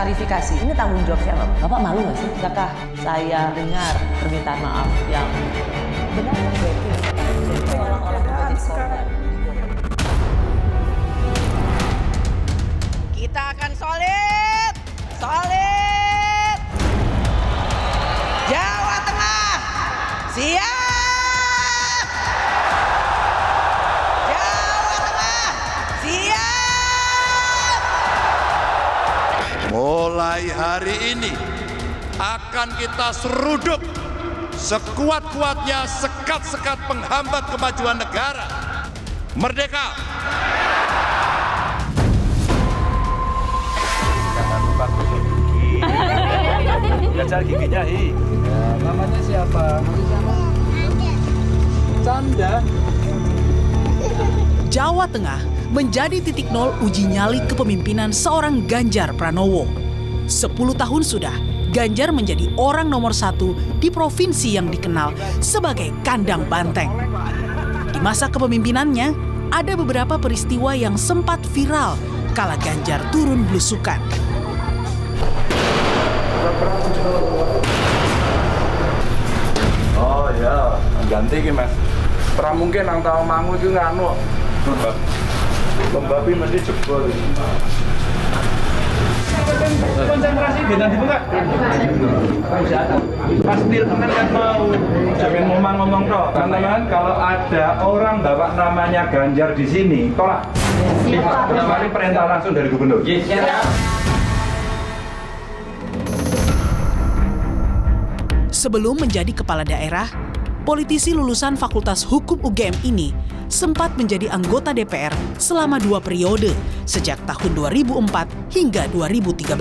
klarifikasi. Ini tanggung jawab siapa? Bapak malu nggak sih? Apakah saya dengar permintaan maaf yang benar benar Kita akan solid, solid. Jawa Tengah, siap. mulai hari ini akan kita seruduk sekuat-kuatnya sekat-sekat penghambat kemajuan negara. Merdeka! Jangan lupa gigi. Belajar giginya, Hi. Ya, namanya siapa? Canda. Jawa Tengah menjadi titik nol uji nyali kepemimpinan seorang Ganjar Pranowo. 10 tahun sudah, Ganjar menjadi orang nomor satu di provinsi yang dikenal sebagai kandang banteng. Di masa kepemimpinannya, ada beberapa peristiwa yang sempat viral kala Ganjar turun belusukan. Oh ya, ganti ini mas. Pernah mungkin yang tahu mangu itu nganu. Lembab, lembabi mesti jebol konsentrasi Vietnam gitu, dibuka pasti teman kan mau jangan ngomong-ngomong toh teman-teman kalau ada orang bawa namanya Ganjar di sini tolak ini perintah langsung dari gubernur yes. Sebelum menjadi kepala daerah, politisi lulusan Fakultas Hukum UGM ini sempat menjadi anggota DPR selama dua periode, sejak tahun 2004 hingga 2013.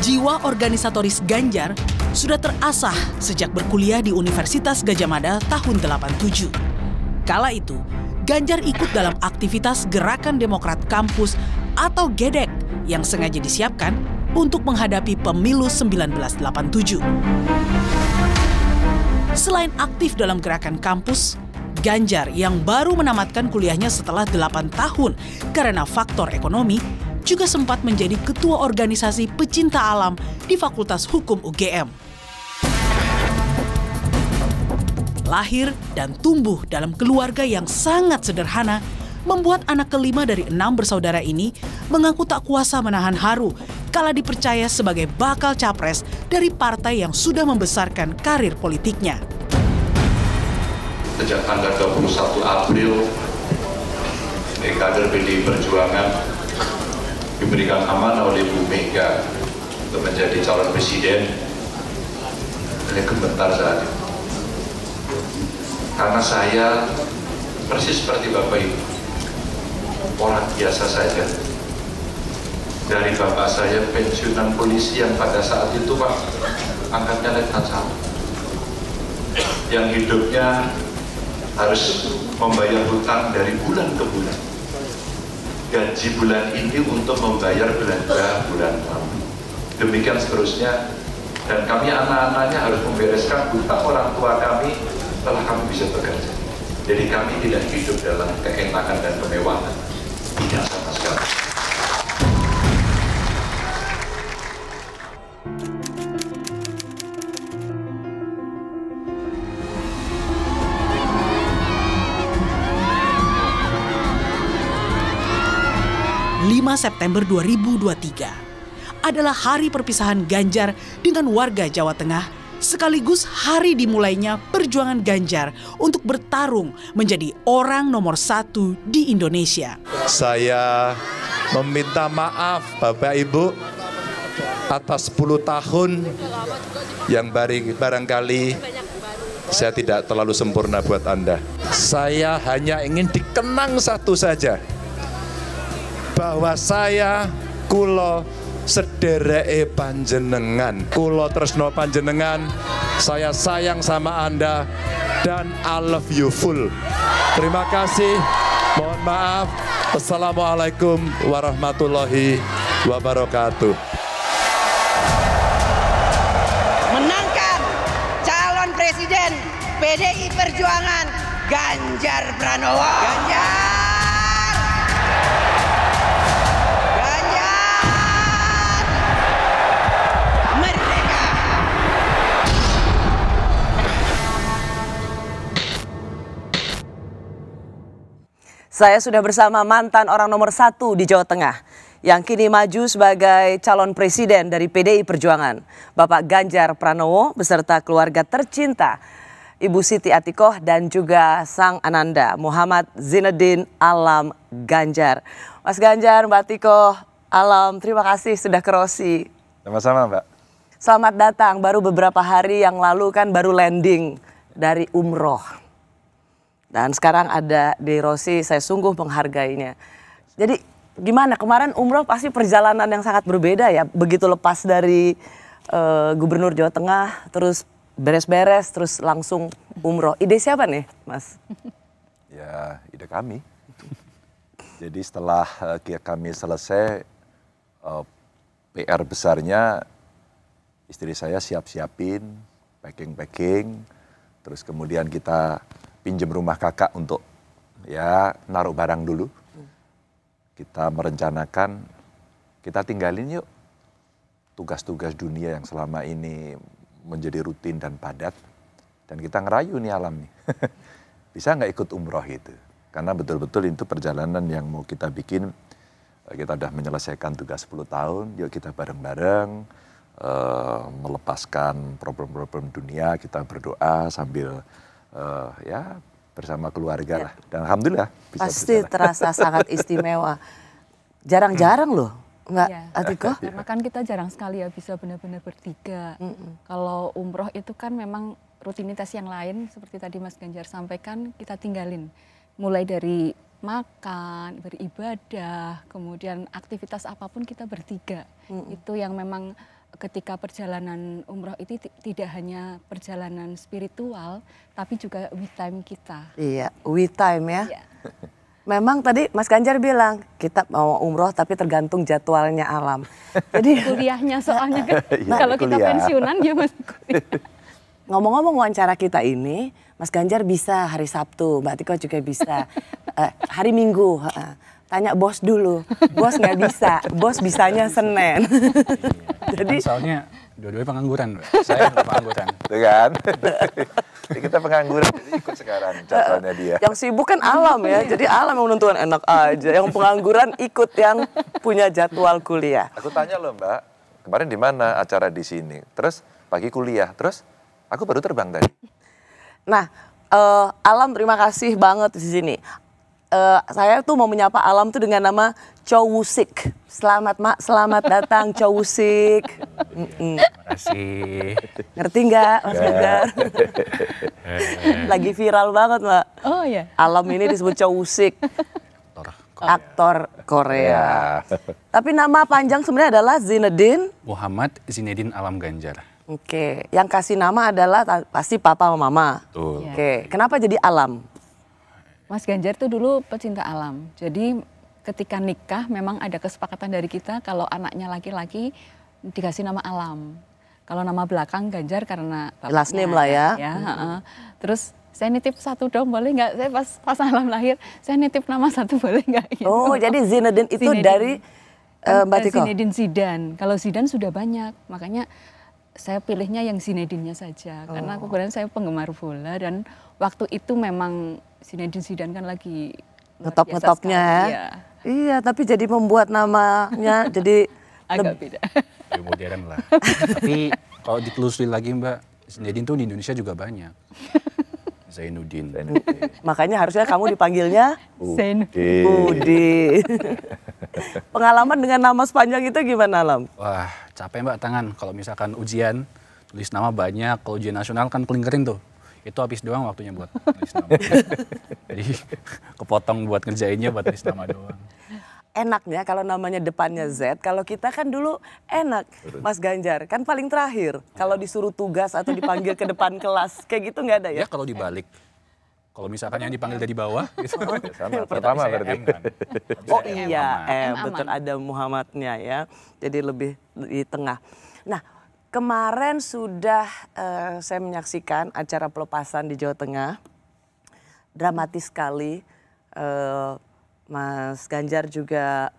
Jiwa organisatoris Ganjar sudah terasah sejak berkuliah di Universitas Gajah Mada tahun 87. Kala itu, Ganjar ikut dalam aktivitas Gerakan Demokrat Kampus atau GEDEK yang sengaja disiapkan untuk menghadapi pemilu 1987. Selain aktif dalam gerakan kampus, Ganjar yang baru menamatkan kuliahnya setelah 8 tahun karena faktor ekonomi juga sempat menjadi ketua organisasi pecinta alam di Fakultas Hukum UGM. Lahir dan tumbuh dalam keluarga yang sangat sederhana, membuat anak kelima dari enam bersaudara ini mengaku tak kuasa menahan haru kala dipercaya sebagai bakal capres dari partai yang sudah membesarkan karir politiknya sejak tanggal 21 April kader PD Perjuangan diberikan amanah oleh Bu Mega untuk menjadi calon presiden hanya gemetar saat itu. Karena saya persis seperti Bapak Ibu, orang biasa saja. Dari Bapak saya pensiunan polisi yang pada saat itu Pak, angkatnya letnan satu. Yang hidupnya harus membayar hutang dari bulan ke bulan. Gaji bulan ini untuk membayar belanja bulan lalu. Demikian seterusnya. Dan kami anak-anaknya harus membereskan hutang orang tua kami setelah kami bisa bekerja. Jadi kami tidak hidup dalam keenakan dan kemewahan. Tidak sama sekali. 5 September 2023 adalah hari perpisahan Ganjar dengan warga Jawa Tengah sekaligus hari dimulainya perjuangan Ganjar untuk bertarung menjadi orang nomor satu di Indonesia. Saya meminta maaf Bapak Ibu atas 10 tahun yang barangkali saya tidak terlalu sempurna buat Anda. Saya hanya ingin dikenang satu saja bahwa saya kulo sedereke panjenengan kulo tresno panjenengan saya sayang sama anda dan I love you full terima kasih mohon maaf Assalamualaikum warahmatullahi wabarakatuh menangkan calon presiden PDI Perjuangan Ganjar Pranowo Ganjar Saya sudah bersama mantan orang nomor satu di Jawa Tengah yang kini maju sebagai calon presiden dari PDI Perjuangan. Bapak Ganjar Pranowo beserta keluarga tercinta Ibu Siti Atikoh dan juga sang ananda Muhammad Zinedin Alam Ganjar. Mas Ganjar, Mbak Atikoh, Alam, terima kasih sudah kerosi. Sama-sama Mbak. Selamat datang, baru beberapa hari yang lalu kan baru landing dari Umroh. Dan sekarang ada di Rossi, saya sungguh menghargainya. Jadi gimana kemarin umroh pasti perjalanan yang sangat berbeda ya. Begitu lepas dari uh, Gubernur Jawa Tengah, terus beres-beres, terus langsung umroh. Ide siapa nih, Mas? Ya, ide kami. Jadi setelah uh, kami selesai, uh, eh, PR besarnya istri saya siap-siapin, packing-packing, terus kemudian kita pinjam rumah kakak untuk ya naruh barang dulu. Kita merencanakan, kita tinggalin yuk tugas-tugas dunia yang selama ini menjadi rutin dan padat. Dan kita ngerayu nih alam nih. Bisa nggak ikut umroh itu Karena betul-betul itu perjalanan yang mau kita bikin. Eh, kita udah menyelesaikan tugas 10 tahun, yuk kita bareng-bareng. Uh, melepaskan problem-problem dunia, kita berdoa sambil uh, ya bersama keluarga ya. lah. Dan alhamdulillah bisa Pasti berjalan. terasa sangat istimewa. Jarang-jarang loh. Enggak, ya. Atiko? Karena iya. kan kita jarang sekali ya bisa benar-benar bertiga. Mm -mm. Kalau umroh itu kan memang rutinitas yang lain seperti tadi Mas Ganjar sampaikan kita tinggalin. Mulai dari makan, beribadah, kemudian aktivitas apapun kita bertiga. Mm -mm. Itu yang memang ketika perjalanan umroh itu tidak hanya perjalanan spiritual, tapi juga we time kita. Iya, we time ya. Iya. Memang tadi Mas Ganjar bilang kita mau umroh tapi tergantung jadwalnya alam. Jadi kuliahnya soalnya kan nah, kalau kuliah. kita pensiunan ya kuliah. Ngomong-ngomong wawancara kita ini, Mas Ganjar bisa hari Sabtu, Mbak Tiko juga bisa. eh, hari Minggu, tanya bos dulu. Bos nggak bisa, bos bisanya Senin. Jadi soalnya dua-duanya pengangguran, saya pengangguran. Tuh kan? kita pengangguran jadi ikut sekarang catatannya eh, dia. Yang sibuk kan alam ya, jadi alam yang menentukan enak aja. Yang pengangguran ikut yang punya jadwal kuliah. Aku tanya loh Mbak, kemarin di mana acara di sini? Terus pagi kuliah, terus aku baru terbang tadi. Nah, uh, alam terima kasih banget di sini uh, saya tuh mau menyapa alam tuh dengan nama Chowusik, Selamat mak, selamat datang Chowusik. Mm -mm. Terima kasih. Ngerti nggak Mas ya. Lagi viral banget Mbak. Oh iya. Alam ini disebut Chowusik. Korea. aktor Korea. Ya. Tapi nama panjang sebenarnya adalah Zinedine Muhammad Zinedine Alam Ganjar. Oke, okay. yang kasih nama adalah pasti papa sama mama. Oke, okay. kenapa jadi Alam? Mas Ganjar itu dulu pecinta alam. Jadi ketika nikah memang ada kesepakatan dari kita kalau anaknya laki-laki dikasih nama alam. Kalau nama belakang Ganjar karena last name lah ya. ya mm -hmm. uh, terus saya nitip satu dong boleh nggak? Saya pas pas alam lahir saya nitip nama satu boleh nggak? Gitu. Oh jadi Zinedine itu Zinedine. dari uh, Mbak eh, Tiko. Zinedine Sidan. Kalau Sidan sudah banyak makanya saya pilihnya yang zinedine saja oh. karena kebetulan saya penggemar bola dan waktu itu memang Zinedine Zidane kan lagi ngetop-ngetopnya ya. Iya. iya, tapi jadi membuat namanya jadi agak beda. Lebih ya, modern lah. tapi kalau ditelusuri lagi Mbak, Zinedine tuh di Indonesia juga banyak. Zainuddin. Makanya harusnya kamu dipanggilnya Zainuddin. Budi. Pengalaman dengan nama sepanjang itu gimana, Alam? Wah, capek Mbak tangan. Kalau misalkan ujian, tulis nama banyak. Kalau ujian nasional kan keling kering tuh itu habis doang waktunya buat Jadi kepotong buat ngerjainnya buat nulis doang. Enaknya kalau namanya depannya Z, kalau kita kan dulu enak Mas Ganjar, kan paling terakhir. Kalau disuruh tugas atau dipanggil ke depan kelas, kayak gitu nggak ada ya? Ya kalau dibalik. Kalau misalkan yang dipanggil dari bawah, gitu. Ya, sama, pertama berarti. M, kan? Oh iya, M, M, betul ada Muhammadnya ya. Jadi lebih di tengah. Nah, Kemarin sudah uh, saya menyaksikan acara pelepasan di Jawa Tengah. Dramatis sekali. Uh, Mas Ganjar juga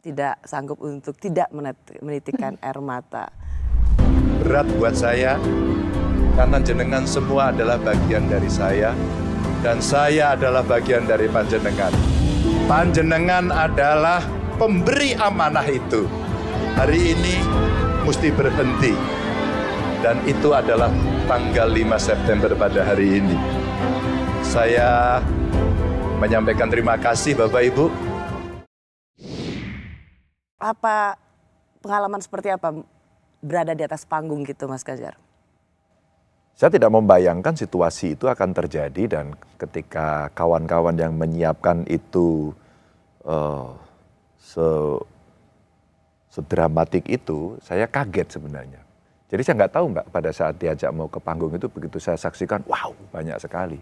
tidak sanggup untuk tidak menitikkan air mata. Berat buat saya karena jenengan semua adalah bagian dari saya dan saya adalah bagian dari panjenengan. Panjenengan adalah pemberi amanah itu. Hari ini mesti berhenti. Dan itu adalah tanggal 5 September pada hari ini. Saya menyampaikan terima kasih Bapak Ibu. Apa pengalaman seperti apa berada di atas panggung gitu Mas Kajar? Saya tidak membayangkan situasi itu akan terjadi dan ketika kawan-kawan yang menyiapkan itu uh, se sedramatik itu, saya kaget sebenarnya. Jadi saya nggak tahu mbak pada saat diajak mau ke panggung itu begitu saya saksikan, wow banyak sekali.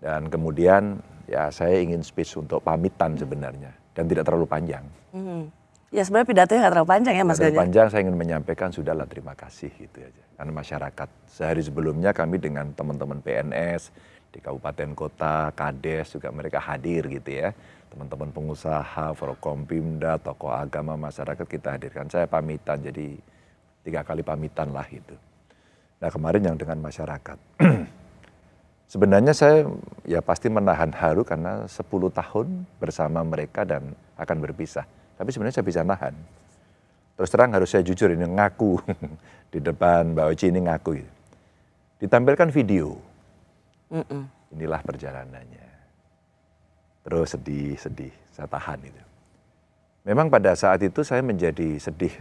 Dan kemudian ya saya ingin speech untuk pamitan sebenarnya dan tidak terlalu panjang. Hmm. Ya sebenarnya pidatonya nggak terlalu panjang ya Mas Ganjar. panjang saya ingin menyampaikan sudahlah terima kasih gitu aja. Ya, Karena masyarakat sehari sebelumnya kami dengan teman-teman PNS di kabupaten kota, kades juga mereka hadir gitu ya teman-teman pengusaha, pimda, tokoh agama, masyarakat kita hadirkan. Saya pamitan, jadi tiga kali pamitan lah itu. Nah kemarin yang dengan masyarakat. Sebenarnya saya ya pasti menahan haru karena 10 tahun bersama mereka dan akan berpisah. Tapi sebenarnya saya bisa nahan. Terus terang harus saya jujur ini ngaku di depan Mbak Oci ini ngaku. Ditampilkan video. Inilah perjalanannya Terus sedih-sedih, saya tahan itu. Memang pada saat itu saya menjadi sedih.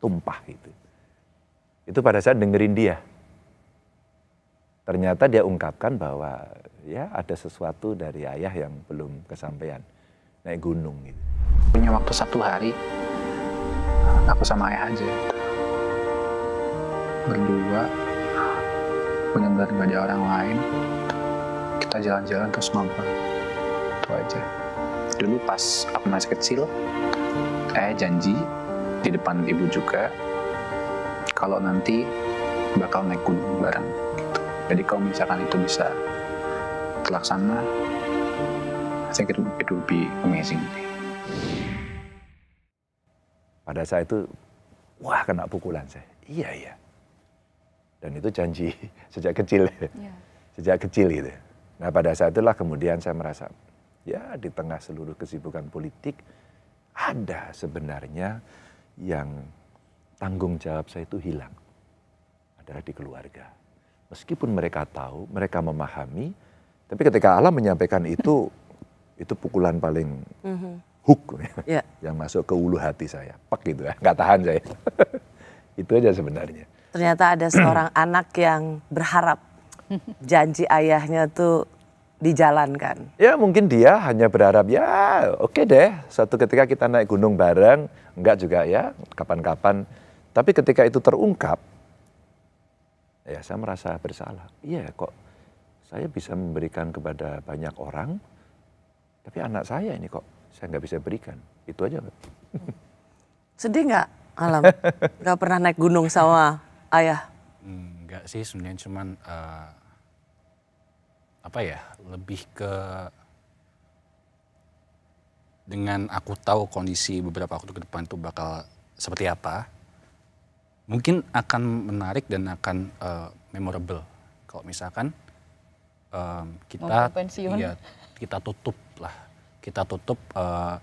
Tumpah itu. Itu pada saat dengerin dia. Ternyata dia ungkapkan bahwa ya ada sesuatu dari ayah yang belum kesampaian. Naik gunung gitu. Punya waktu satu hari, aku sama ayah aja. Gitu. Berdua, benar-benar gak orang lain kita jalan-jalan terus mampir itu aja dulu pas aku masih kecil eh janji di depan ibu juga kalau nanti bakal naik gunung bareng gitu. jadi kalau misalkan itu bisa terlaksana saya kira it, lebih be amazing pada saat itu wah kena pukulan saya iya iya dan itu janji sejak kecil yeah. sejak kecil gitu Nah pada saat itulah kemudian saya merasa ya di tengah seluruh kesibukan politik ada sebenarnya yang tanggung jawab saya itu hilang adalah di keluarga. Meskipun mereka tahu, mereka memahami, tapi ketika Allah menyampaikan itu, itu pukulan paling mm-hmm. hook ya, ya, yang masuk ke ulu hati saya, pak gitu ya, nggak tahan saya. itu aja sebenarnya. Ternyata ada seorang anak yang berharap janji ayahnya tuh dijalankan? Ya mungkin dia hanya berharap ya oke okay deh suatu ketika kita naik gunung bareng, enggak juga ya kapan-kapan. Tapi ketika itu terungkap, ya saya merasa bersalah. Iya kok saya bisa memberikan kepada banyak orang, tapi anak saya ini kok saya nggak bisa berikan. Itu aja. Sedih nggak Alam? nggak pernah naik gunung sama ayah? enggak sih sebenarnya cuman uh, apa ya lebih ke dengan aku tahu kondisi beberapa waktu ke depan itu bakal seperti apa mungkin akan menarik dan akan uh, memorable kalau misalkan um, kita ya, kita tutup lah kita tutup uh,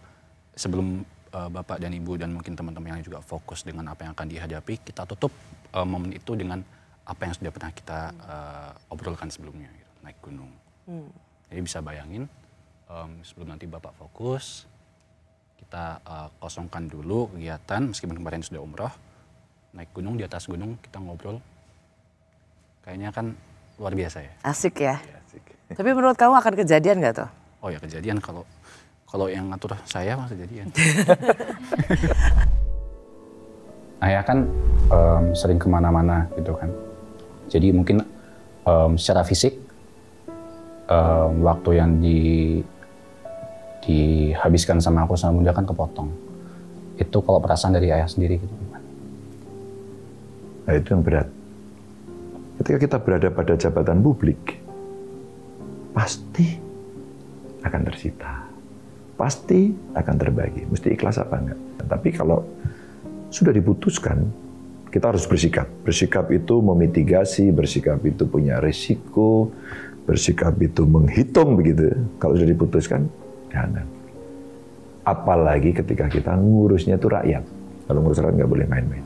sebelum uh, bapak dan ibu dan mungkin teman-teman yang juga fokus dengan apa yang akan dihadapi kita tutup uh, momen itu dengan apa yang sudah pernah kita uh, obrolkan sebelumnya gitu, naik gunung. Hmm. Jadi bisa bayangin um, sebelum nanti bapak fokus kita uh, kosongkan dulu kegiatan meskipun kemarin sudah umroh naik gunung di atas gunung kita ngobrol kayaknya kan luar biasa ya. Asik ya. ya asik. Tapi menurut kamu akan kejadian nggak tuh? Oh ya kejadian kalau kalau yang ngatur saya masih kejadian. Ayah kan um, sering kemana-mana gitu kan. Jadi mungkin um, secara fisik um, waktu yang di dihabiskan sama aku sama bunda kan kepotong. Itu kalau perasaan dari ayah sendiri gitu Nah, itu yang berat. Ketika kita berada pada jabatan publik, pasti akan tersita. Pasti akan terbagi. Mesti ikhlas apa enggak. Tapi kalau sudah diputuskan, kita harus bersikap. Bersikap itu memitigasi, bersikap itu punya risiko, bersikap itu menghitung begitu. Kalau sudah diputuskan, jangan. Apalagi ketika kita ngurusnya itu rakyat. Kalau ngurus rakyat nggak boleh main-main.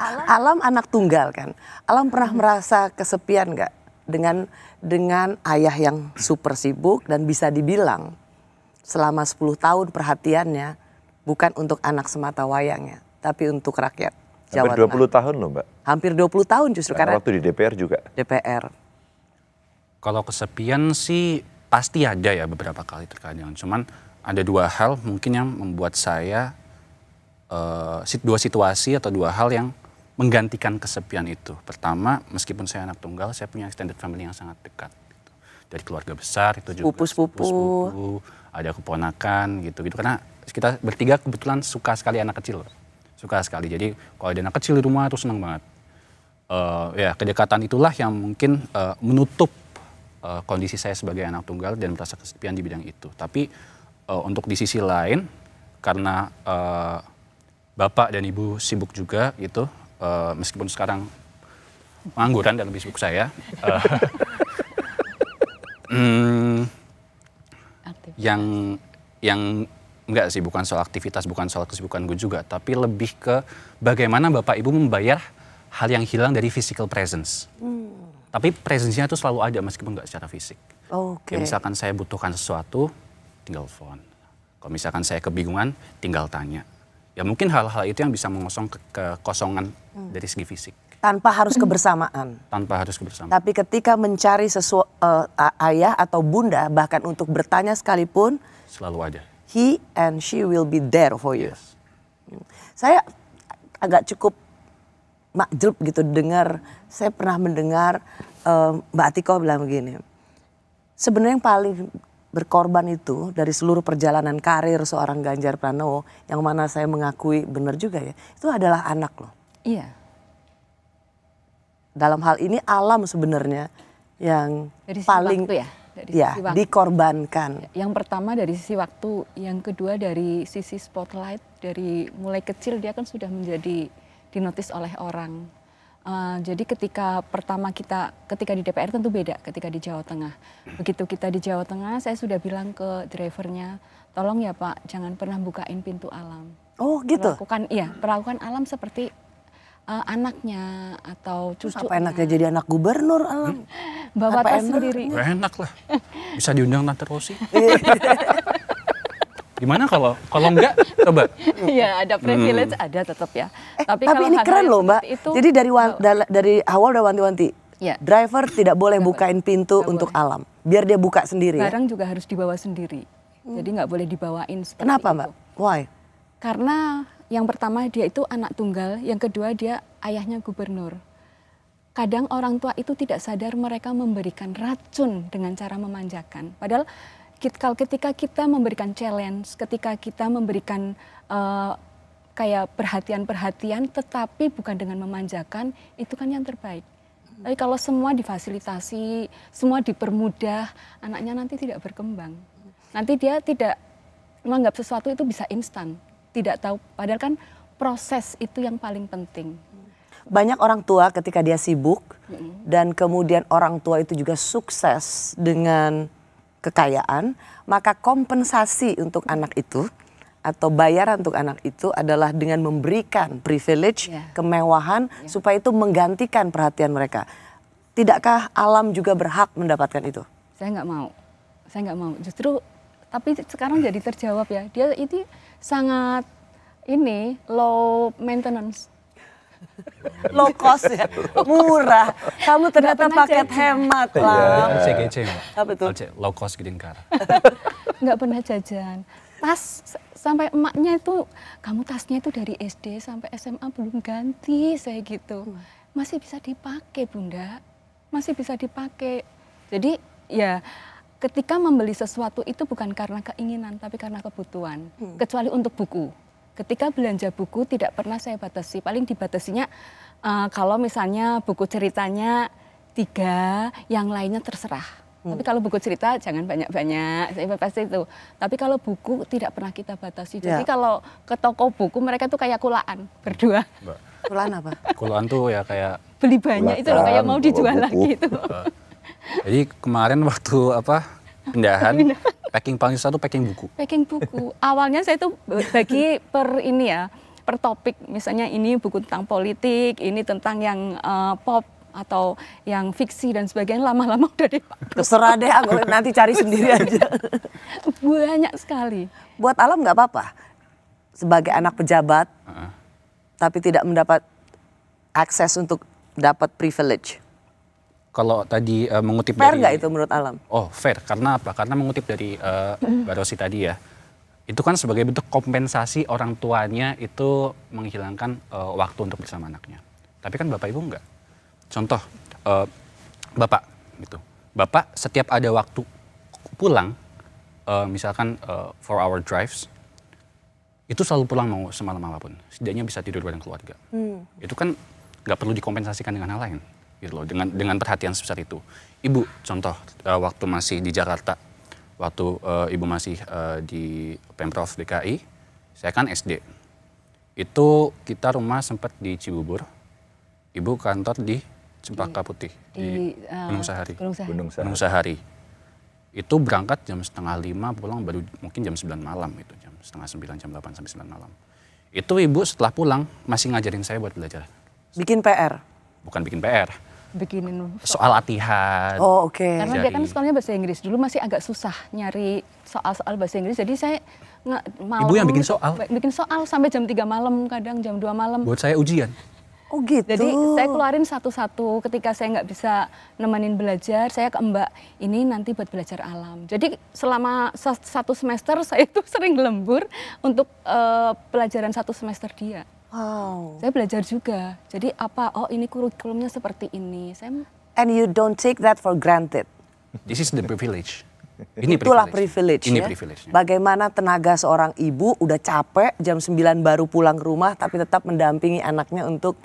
Alam, Alam anak tunggal kan. Alam pernah merasa kesepian nggak dengan dengan ayah yang super sibuk dan bisa dibilang selama 10 tahun perhatiannya bukan untuk anak semata wayangnya tapi untuk rakyat Jawa Hampir 20 Tengah. tahun loh Mbak. Hampir 20 tahun justru karena waktu di DPR juga. DPR. Kalau kesepian sih pasti ada ya beberapa kali terkadang. Cuman ada dua hal mungkin yang membuat saya uh, dua situasi atau dua hal yang menggantikan kesepian itu. Pertama, meskipun saya anak tunggal, saya punya extended family yang sangat dekat. Gitu. Dari keluarga besar itu juga Pupus pupus ada keponakan gitu gitu. Karena kita bertiga kebetulan suka sekali anak kecil. Loh suka sekali. Jadi kalau ada anak kecil di rumah itu senang banget. Uh, ya kedekatan itulah yang mungkin uh, menutup uh, kondisi saya sebagai anak tunggal dan merasa kesepian di bidang itu. Tapi uh, untuk di sisi lain karena uh, bapak dan ibu sibuk juga itu uh, meskipun sekarang pengangguran dan lebih sibuk saya. Uh, mm, yang yang enggak sih bukan soal aktivitas bukan soal kesibukan gue juga tapi lebih ke bagaimana bapak ibu membayar hal yang hilang dari physical presence hmm. tapi presence-nya itu selalu ada meskipun nggak secara fisik okay. misalkan saya butuhkan sesuatu tinggal phone kalau misalkan saya kebingungan tinggal tanya ya mungkin hal-hal itu yang bisa mengosong ke kekosongan hmm. dari segi fisik tanpa harus kebersamaan. Tanpa harus kebersamaan. Tapi ketika mencari sesuatu uh, ayah atau bunda bahkan untuk bertanya sekalipun selalu ada he and she will be there for you. Yes. Saya agak cukup makjub gitu dengar, saya pernah mendengar uh, Mbak Atiko bilang begini, sebenarnya yang paling berkorban itu dari seluruh perjalanan karir seorang Ganjar Pranowo yang mana saya mengakui benar juga ya, itu adalah anak loh. Iya. Dalam hal ini alam sebenarnya yang dari paling ya? dari ya, sisi waktu. dikorbankan. Ya, yang pertama dari sisi waktu, yang kedua dari sisi spotlight, dari mulai kecil dia kan sudah menjadi dinotis oleh orang. Uh, jadi ketika pertama kita, ketika di DPR tentu beda ketika di Jawa Tengah. Begitu kita di Jawa Tengah, saya sudah bilang ke drivernya, tolong ya Pak, jangan pernah bukain pintu alam. Oh gitu? Perlakukan, iya, perlakukan alam seperti uh, anaknya atau cucu. Apa enaknya kan. jadi anak gubernur alam? Hmm? Bapak apa enak? sendiri. Enak lah. Bisa diundang Tante Rosi. Gimana kalau kalau enggak coba? Iya, ada hmm. privilege hmm. ada tetap ya. Eh, tapi tapi kalau ini keren loh, Mbak. Itu, jadi dari wan, oh. dari awal udah wanti-wanti. Ya. Driver tidak boleh bukain pintu tidak untuk boleh. alam. Biar dia buka sendiri. Ya? Barang ya? juga harus dibawa sendiri. Hmm. Jadi nggak boleh dibawain seperti Kenapa, itu. Mbak? Why? Karena yang pertama dia itu anak tunggal, yang kedua dia ayahnya gubernur. Kadang orang tua itu tidak sadar mereka memberikan racun dengan cara memanjakan. Padahal kalau ketika kita memberikan challenge, ketika kita memberikan uh, kayak perhatian-perhatian, tetapi bukan dengan memanjakan, itu kan yang terbaik. Tapi kalau semua difasilitasi, semua dipermudah, anaknya nanti tidak berkembang. Nanti dia tidak menganggap sesuatu itu bisa instan tidak tahu. Padahal kan proses itu yang paling penting. Banyak orang tua ketika dia sibuk mm-hmm. dan kemudian orang tua itu juga sukses dengan kekayaan, maka kompensasi untuk mm-hmm. anak itu atau bayaran untuk anak itu adalah dengan memberikan privilege, yeah. kemewahan yeah. supaya itu menggantikan perhatian mereka. Tidakkah alam juga berhak mendapatkan itu? Saya nggak mau, saya nggak mau. Justru tapi sekarang jadi terjawab ya dia itu sangat ini low maintenance low cost ya, murah. Kamu ternyata paket hemat iya, lah. Iya. CGC iya, iya, Apa tuh? Low cost Gedengkara. Nggak pernah jajan. Tas sampai emaknya itu, kamu tasnya itu dari SD sampai SMA belum ganti saya gitu. Hmm. Masih bisa dipakai bunda, masih bisa dipakai. Jadi ya ketika membeli sesuatu itu bukan karena keinginan tapi karena kebutuhan hmm. kecuali untuk buku ketika belanja buku tidak pernah saya batasi paling dibatasinya uh, kalau misalnya buku ceritanya tiga yang lainnya terserah hmm. tapi kalau buku cerita jangan banyak banyak saya pasti itu tapi kalau buku tidak pernah kita batasi ya. jadi yeah. kalau ke toko buku mereka tuh kayak kulaan berdua kulaan apa kulaan tuh ya kayak beli banyak kulaan, itu loh kayak mau dijual lagi itu jadi kemarin waktu apa pindahan, packing paling susah packing buku. Packing buku. Awalnya saya itu bagi per ini ya, per topik. Misalnya ini buku tentang politik, ini tentang yang uh, pop atau yang fiksi dan sebagainya lama-lama udah di terserah deh aku nanti cari sendiri aja banyak sekali buat alam nggak apa-apa sebagai anak pejabat uh -uh. tapi tidak mendapat akses untuk dapat privilege kalau tadi uh, mengutip fair dari... Fair nggak itu menurut Alam? Oh fair, karena apa? Karena mengutip dari uh, Mbak Rosi tadi ya. Itu kan sebagai bentuk kompensasi orang tuanya itu menghilangkan uh, waktu untuk bersama anaknya. Tapi kan Bapak Ibu enggak. Contoh, uh, Bapak gitu. Bapak setiap ada waktu pulang, uh, misalkan uh, four hour drives, itu selalu pulang mau semalam apapun. Setidaknya bisa tidur bareng keluarga. Hmm. Itu kan nggak perlu dikompensasikan dengan hal lain gitu loh dengan dengan perhatian sebesar itu. Ibu contoh eh, waktu masih di Jakarta, waktu uh, ibu masih uh, di Pemprov DKI, saya kan SD. Itu kita rumah sempat di Cibubur. Ibu kantor di Cempaka Putih di, di uh, Gunung Sahari. Gunung Sahari. Sahari. Itu berangkat jam setengah lima, pulang baru mungkin jam sembilan malam itu, jam setengah sembilan, jam delapan sampai sembilan malam. Itu ibu setelah pulang masih ngajarin saya buat belajar. Bikin PR? Bukan bikin PR, bikinin nih. soal latihan. Oh oke. Okay. Karena jadi, dia kan sekolahnya bahasa Inggris dulu masih agak susah nyari soal-soal bahasa Inggris. Jadi saya nggak mau Ibu yang bikin soal. Bikin soal sampai jam 3 malam kadang jam 2 malam. Buat saya ujian. Oh gitu. Jadi saya keluarin satu-satu ketika saya nggak bisa nemenin belajar, saya ke Mbak ini nanti buat belajar alam. Jadi selama satu semester saya itu sering lembur untuk uh, pelajaran satu semester dia. Wow. Saya belajar juga. Jadi apa? Oh ini kurikulumnya seperti ini. Saya And you don't take that for granted. This is the privilege. Ini Itulah privilege. privilege ini ya. privilege. Bagaimana tenaga seorang ibu udah capek jam 9 baru pulang rumah tapi tetap mendampingi anaknya untuk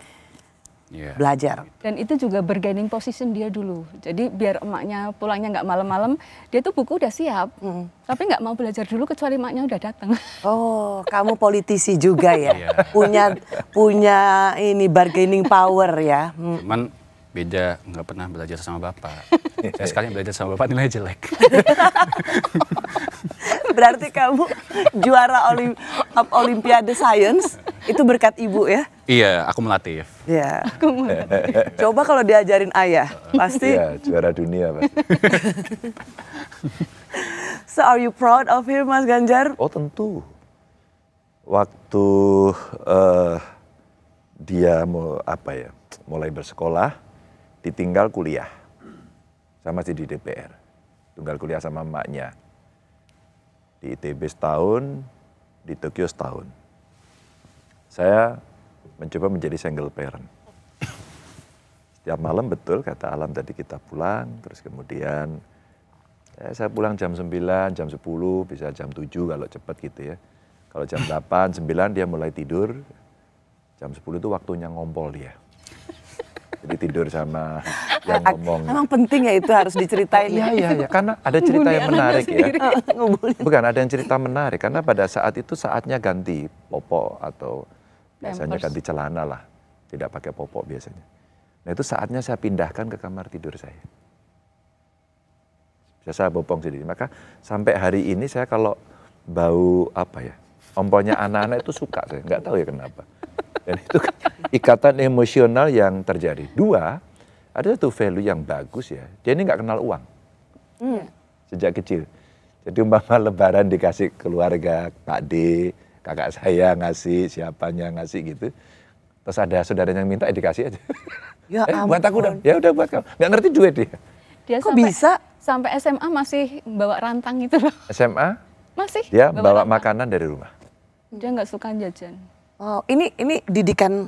yeah. belajar. Dan itu juga bergaining position dia dulu. Jadi biar emaknya pulangnya nggak malam-malam, dia tuh buku udah siap. Mm. Tapi nggak mau belajar dulu kecuali emaknya udah datang. Oh, kamu politisi juga ya. Iya. punya punya ini bargaining power ya. Hmm. Cuman beda nggak pernah belajar sama bapak saya sekali belajar sama bapak nilai jelek berarti kamu juara olim olimpiade science itu berkat ibu ya iya akumulatif iya akumulatif coba kalau diajarin ayah pasti iya juara dunia pasti so are you proud of him mas Ganjar oh tentu waktu uh, dia mau apa ya mulai bersekolah ditinggal kuliah. Saya masih di DPR. Tunggal kuliah sama emaknya. Di ITB setahun, di Tokyo setahun. Saya mencoba menjadi single parent. Setiap malam betul kata Alam tadi kita pulang, terus kemudian ya, saya pulang jam 9, jam 10, bisa jam 7 kalau cepat gitu ya. Kalau jam 8, 9 dia mulai tidur, jam 10 itu waktunya ngompol dia jadi tidur sama yang ngomong. Emang penting ya itu harus diceritain. Iya ya. iya ya. karena ada cerita yang menarik ya. Bukan ada yang cerita menarik karena pada saat itu saatnya ganti popok atau biasanya ganti celana lah, tidak pakai popok biasanya. Nah itu saatnya saya pindahkan ke kamar tidur saya. Saya bopong sendiri. Maka sampai hari ini saya kalau bau apa ya, omponya anak-anak itu suka saya, nggak tahu ya kenapa. Dan itu ikatan emosional yang terjadi. Dua, ada satu value yang bagus ya. Dia ini nggak kenal uang. Mm. Sejak kecil. Jadi umpama lebaran dikasih keluarga, Pak D, kakak saya ngasih, siapanya ngasih gitu. Terus ada saudara yang minta, eh, dikasih aja. Ya eh, ampun. buat aku dong. Ya udah buat kamu. Gak ngerti duit dia. dia Kok sampai, bisa? Sampai SMA masih bawa rantang gitu? loh. SMA? Masih. Dia bawa, bawa makanan dari rumah. Dia nggak suka jajan oh ini ini didikan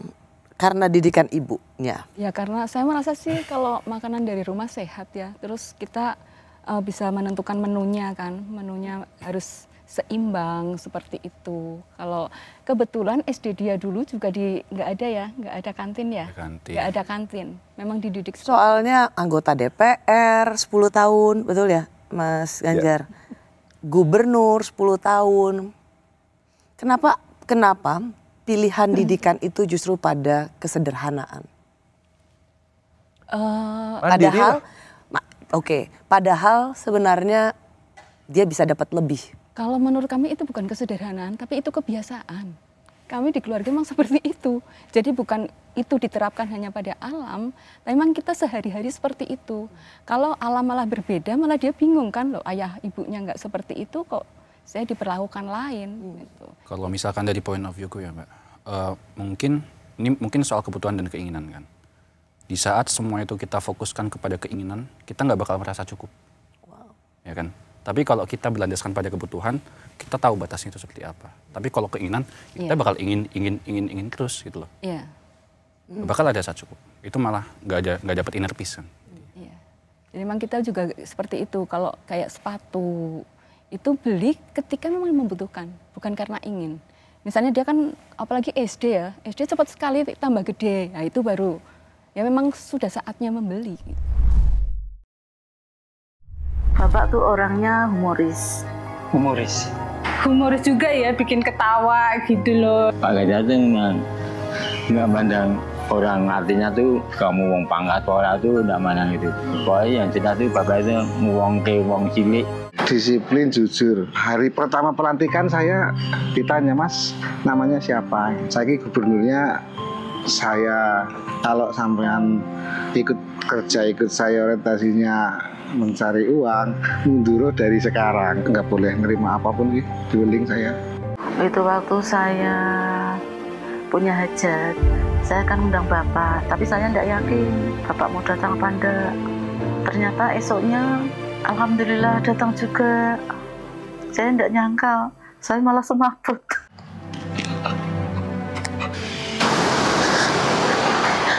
karena didikan ibunya. Ya, karena saya merasa sih kalau makanan dari rumah sehat ya. Terus kita uh, bisa menentukan menunya kan. Menunya harus seimbang seperti itu. Kalau kebetulan SD dia dulu juga di nggak ada ya, nggak ada kantin ya. Kantin. Nggak ada kantin. Memang dididik. Soalnya anggota DPR 10 tahun, betul ya, Mas ya. Ganjar. Ya. Gubernur 10 tahun. Kenapa? Kenapa pilihan didikan itu justru pada kesederhanaan? Uh, padahal, ma- oke. Okay, padahal sebenarnya dia bisa dapat lebih. Kalau menurut kami itu bukan kesederhanaan, tapi itu kebiasaan. Kami di keluarga memang seperti itu. Jadi bukan itu diterapkan hanya pada alam, memang kita sehari-hari seperti itu. Kalau alam malah berbeda, malah dia bingung kan loh, ayah ibunya nggak seperti itu kok saya diperlakukan lain. Hmm. Gitu. Kalau misalkan dari point of view ya Mbak, uh, mungkin ini mungkin soal kebutuhan dan keinginan kan. Di saat semua itu kita fokuskan kepada keinginan, kita nggak bakal merasa cukup. Wow. Ya kan? Tapi kalau kita berlandaskan pada kebutuhan, kita tahu batasnya itu seperti apa. Tapi kalau keinginan, kita yeah. bakal ingin, ingin, ingin, ingin terus gitu loh. Yeah. Mm. Bakal ada saat cukup. Itu malah nggak ada nggak dapat inner peace kan. Yeah. Jadi memang kita juga seperti itu. Kalau kayak sepatu, itu beli ketika memang membutuhkan, bukan karena ingin. Misalnya dia kan apalagi SD ya, SD cepat sekali tambah gede, ya itu baru ya memang sudah saatnya membeli. Bapak tuh orangnya humoris. Humoris. Humoris juga ya, bikin ketawa gitu loh. Pak Gajah tuh nggak pandang orang artinya tuh kamu wong pangkat orang tuh nggak mana gitu. Pokoknya yang jelas tuh bapak itu wong ke wong cilik disiplin jujur hari pertama pelantikan saya ditanya mas namanya siapa saya gubernurnya saya kalau sampean ikut kerja ikut saya orientasinya mencari uang mundur dari sekarang nggak boleh nerima apapun gitu dueling saya itu waktu saya punya hajat saya kan undang bapak tapi saya nggak yakin bapak mau datang apa enggak ternyata esoknya Alhamdulillah datang juga. Saya tidak nyangka, saya malah semaput.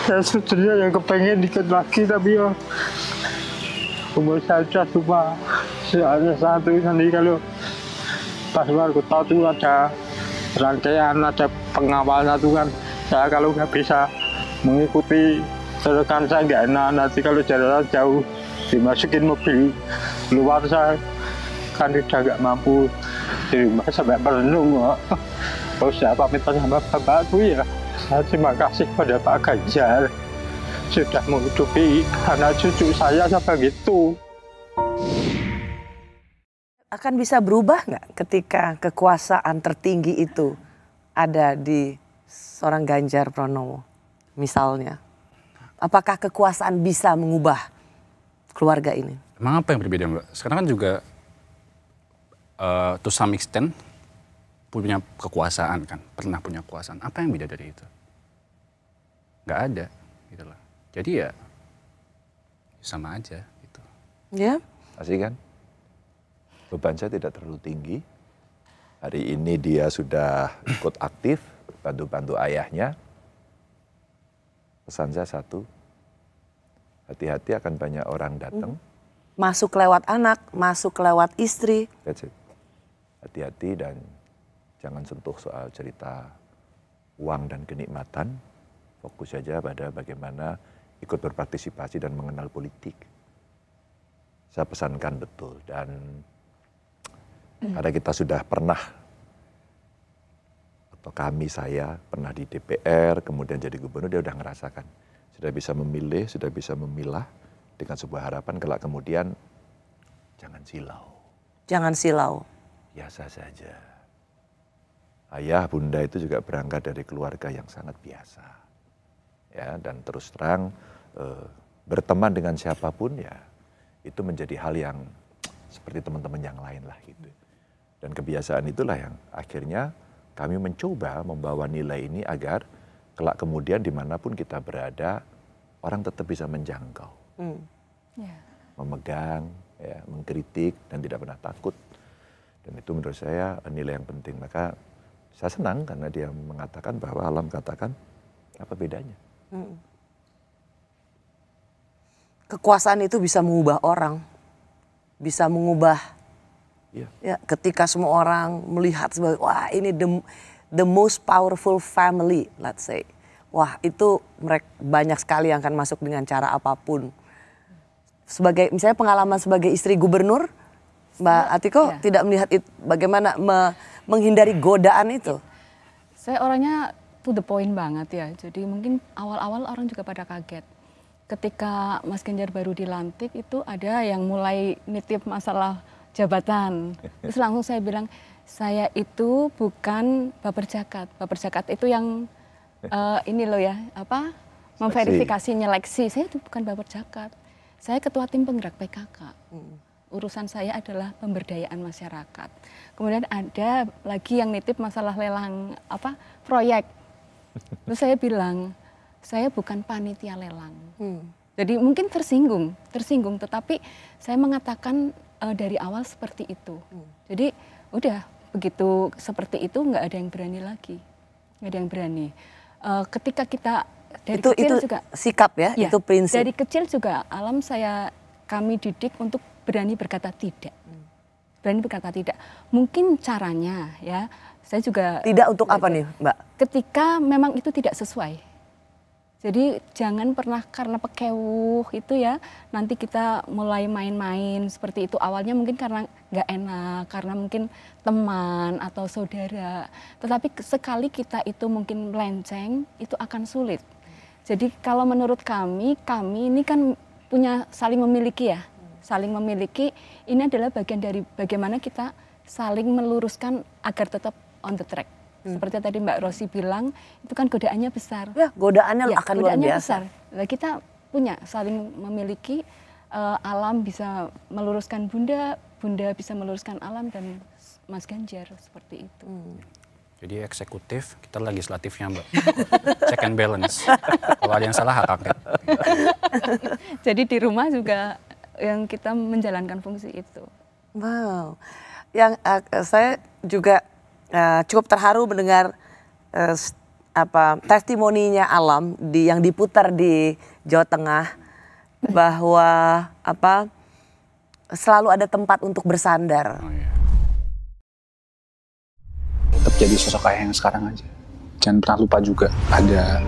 Saya sebetulnya yang kepengen dikit lagi tapi ya umur saya cuma hanya satu nanti kalau pas baru kota itu ada rangkaian ada pengawalnya tuh kan saya kalau nggak bisa mengikuti serukan saya nggak enak nanti kalau jalan jauh dimasukin mobil luar saya kan tidak nggak mampu di rumah sampai berenung kok terus saya pamit sama bapakku ya saya terima kasih pada Pak Ganjar sudah menghidupi anak cucu saya sampai gitu akan bisa berubah nggak ketika kekuasaan tertinggi itu ada di seorang Ganjar Pranowo misalnya apakah kekuasaan bisa mengubah keluarga ini. Emang apa yang berbeda Mbak? Sekarang kan juga uh, to some extent punya kekuasaan kan, pernah punya kekuasaan. Apa yang beda dari itu? Gak ada, gitu loh. Jadi ya sama aja gitu. Ya. Yeah. Pasti kan? Beban saya tidak terlalu tinggi. Hari ini dia sudah ikut aktif, bantu-bantu ayahnya. Pesan saya satu, Hati-hati akan banyak orang datang. Mhm. Masuk lewat anak, masuk lewat istri. Hati-hati dan jangan sentuh soal cerita uang dan kenikmatan. Fokus saja pada bagaimana ikut berpartisipasi dan mengenal politik. Saya pesankan betul dan karena kita sudah pernah atau kami saya pernah di DPR kemudian jadi gubernur dia sudah ngerasakan sudah bisa memilih, sudah bisa memilah dengan sebuah harapan kelak kemudian jangan silau. Jangan silau. Biasa saja. Ayah, bunda itu juga berangkat dari keluarga yang sangat biasa. Ya, dan terus terang e, berteman dengan siapapun ya itu menjadi hal yang seperti teman-teman yang lain lah gitu. Dan kebiasaan itulah yang akhirnya kami mencoba membawa nilai ini agar kelak kemudian dimanapun kita berada, orang tetap bisa menjangkau, mm. yeah. memegang, ya, mengkritik dan tidak pernah takut. Dan itu menurut saya nilai yang penting. Maka saya senang karena dia mengatakan bahwa alam katakan apa bedanya. Mm. Kekuasaan itu bisa mengubah orang, bisa mengubah. Iya. Ya, ketika semua orang melihat sebagai wah ini dem the most powerful family, let's say. Wah, itu mereka banyak sekali yang akan masuk dengan cara apapun. Sebagai misalnya pengalaman sebagai istri gubernur, Mbak Atiko ya. tidak melihat it, bagaimana me, menghindari godaan itu. Iya. Saya orangnya to the point banget ya. Jadi mungkin awal-awal orang juga pada kaget. Ketika Mas Ganjar baru dilantik itu ada yang mulai nitip masalah jabatan. Terus langsung saya bilang, saya itu bukan baper jakat. Baper jakat itu yang uh, ini loh ya, apa? Memverifikasi nyeleksi. Saya itu bukan baper jakat. Saya ketua tim penggerak PKK. Hmm. Urusan saya adalah pemberdayaan masyarakat. Kemudian ada lagi yang nitip masalah lelang apa? proyek. Terus saya bilang, saya bukan panitia lelang. Hmm. Jadi mungkin tersinggung, tersinggung. Tetapi saya mengatakan uh, dari awal seperti itu. Hmm. Jadi udah begitu seperti itu nggak ada yang berani lagi nggak ada yang berani uh, ketika kita dari itu, kecil itu juga sikap ya, ya itu prinsip dari kecil juga alam saya kami didik untuk berani berkata tidak berani berkata tidak mungkin caranya ya saya juga tidak untuk apa gitu. nih mbak ketika memang itu tidak sesuai jadi jangan pernah karena pekewuh itu ya nanti kita mulai main-main seperti itu awalnya mungkin karena nggak enak karena mungkin teman atau saudara. Tetapi sekali kita itu mungkin melenceng itu akan sulit. Jadi kalau menurut kami kami ini kan punya saling memiliki ya saling memiliki ini adalah bagian dari bagaimana kita saling meluruskan agar tetap on the track. Hmm. Seperti tadi Mbak Rosi bilang, itu kan godaannya besar. Ya, godaannya ya, akan godaannya luar biasa. besar. Nah, kita punya saling memiliki uh, alam bisa meluruskan Bunda, Bunda bisa meluruskan alam dan Mas Ganjar seperti itu. Hmm. Jadi eksekutif, kita legislatifnya mbak. Check and balance. Kalau ada yang salah hak angket. Jadi di rumah juga yang kita menjalankan fungsi itu. Wow. Yang uh, saya juga uh, cukup terharu mendengar uh, apa testimoninya Alam di yang diputar di Jawa Tengah bahwa apa selalu ada tempat untuk bersandar. Oh, iya. Tetap jadi sosok ayah yang sekarang aja. Jangan pernah lupa juga ada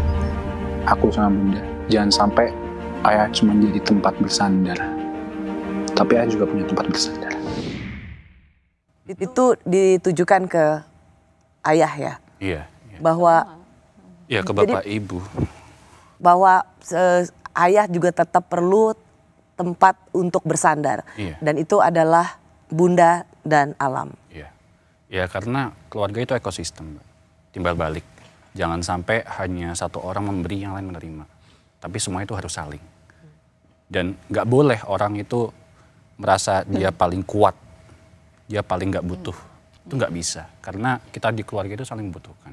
aku sama bunda. Jangan sampai ayah cuma jadi tempat bersandar. Tapi ayah juga punya tempat bersandar itu, itu ditujukan ke ayah ya. Iya. iya. Bahwa iya, ke bapak jadi, ibu. Bahwa uh, ayah juga tetap perlu tempat untuk bersandar. Iya. Dan itu adalah bunda dan alam. Iya. Ya karena keluarga itu ekosistem, timbal balik. Jangan sampai hanya satu orang memberi yang lain menerima. Tapi semua itu harus saling. Dan nggak boleh orang itu merasa dia paling kuat dia paling nggak butuh hmm. itu nggak bisa karena kita di keluarga itu saling membutuhkan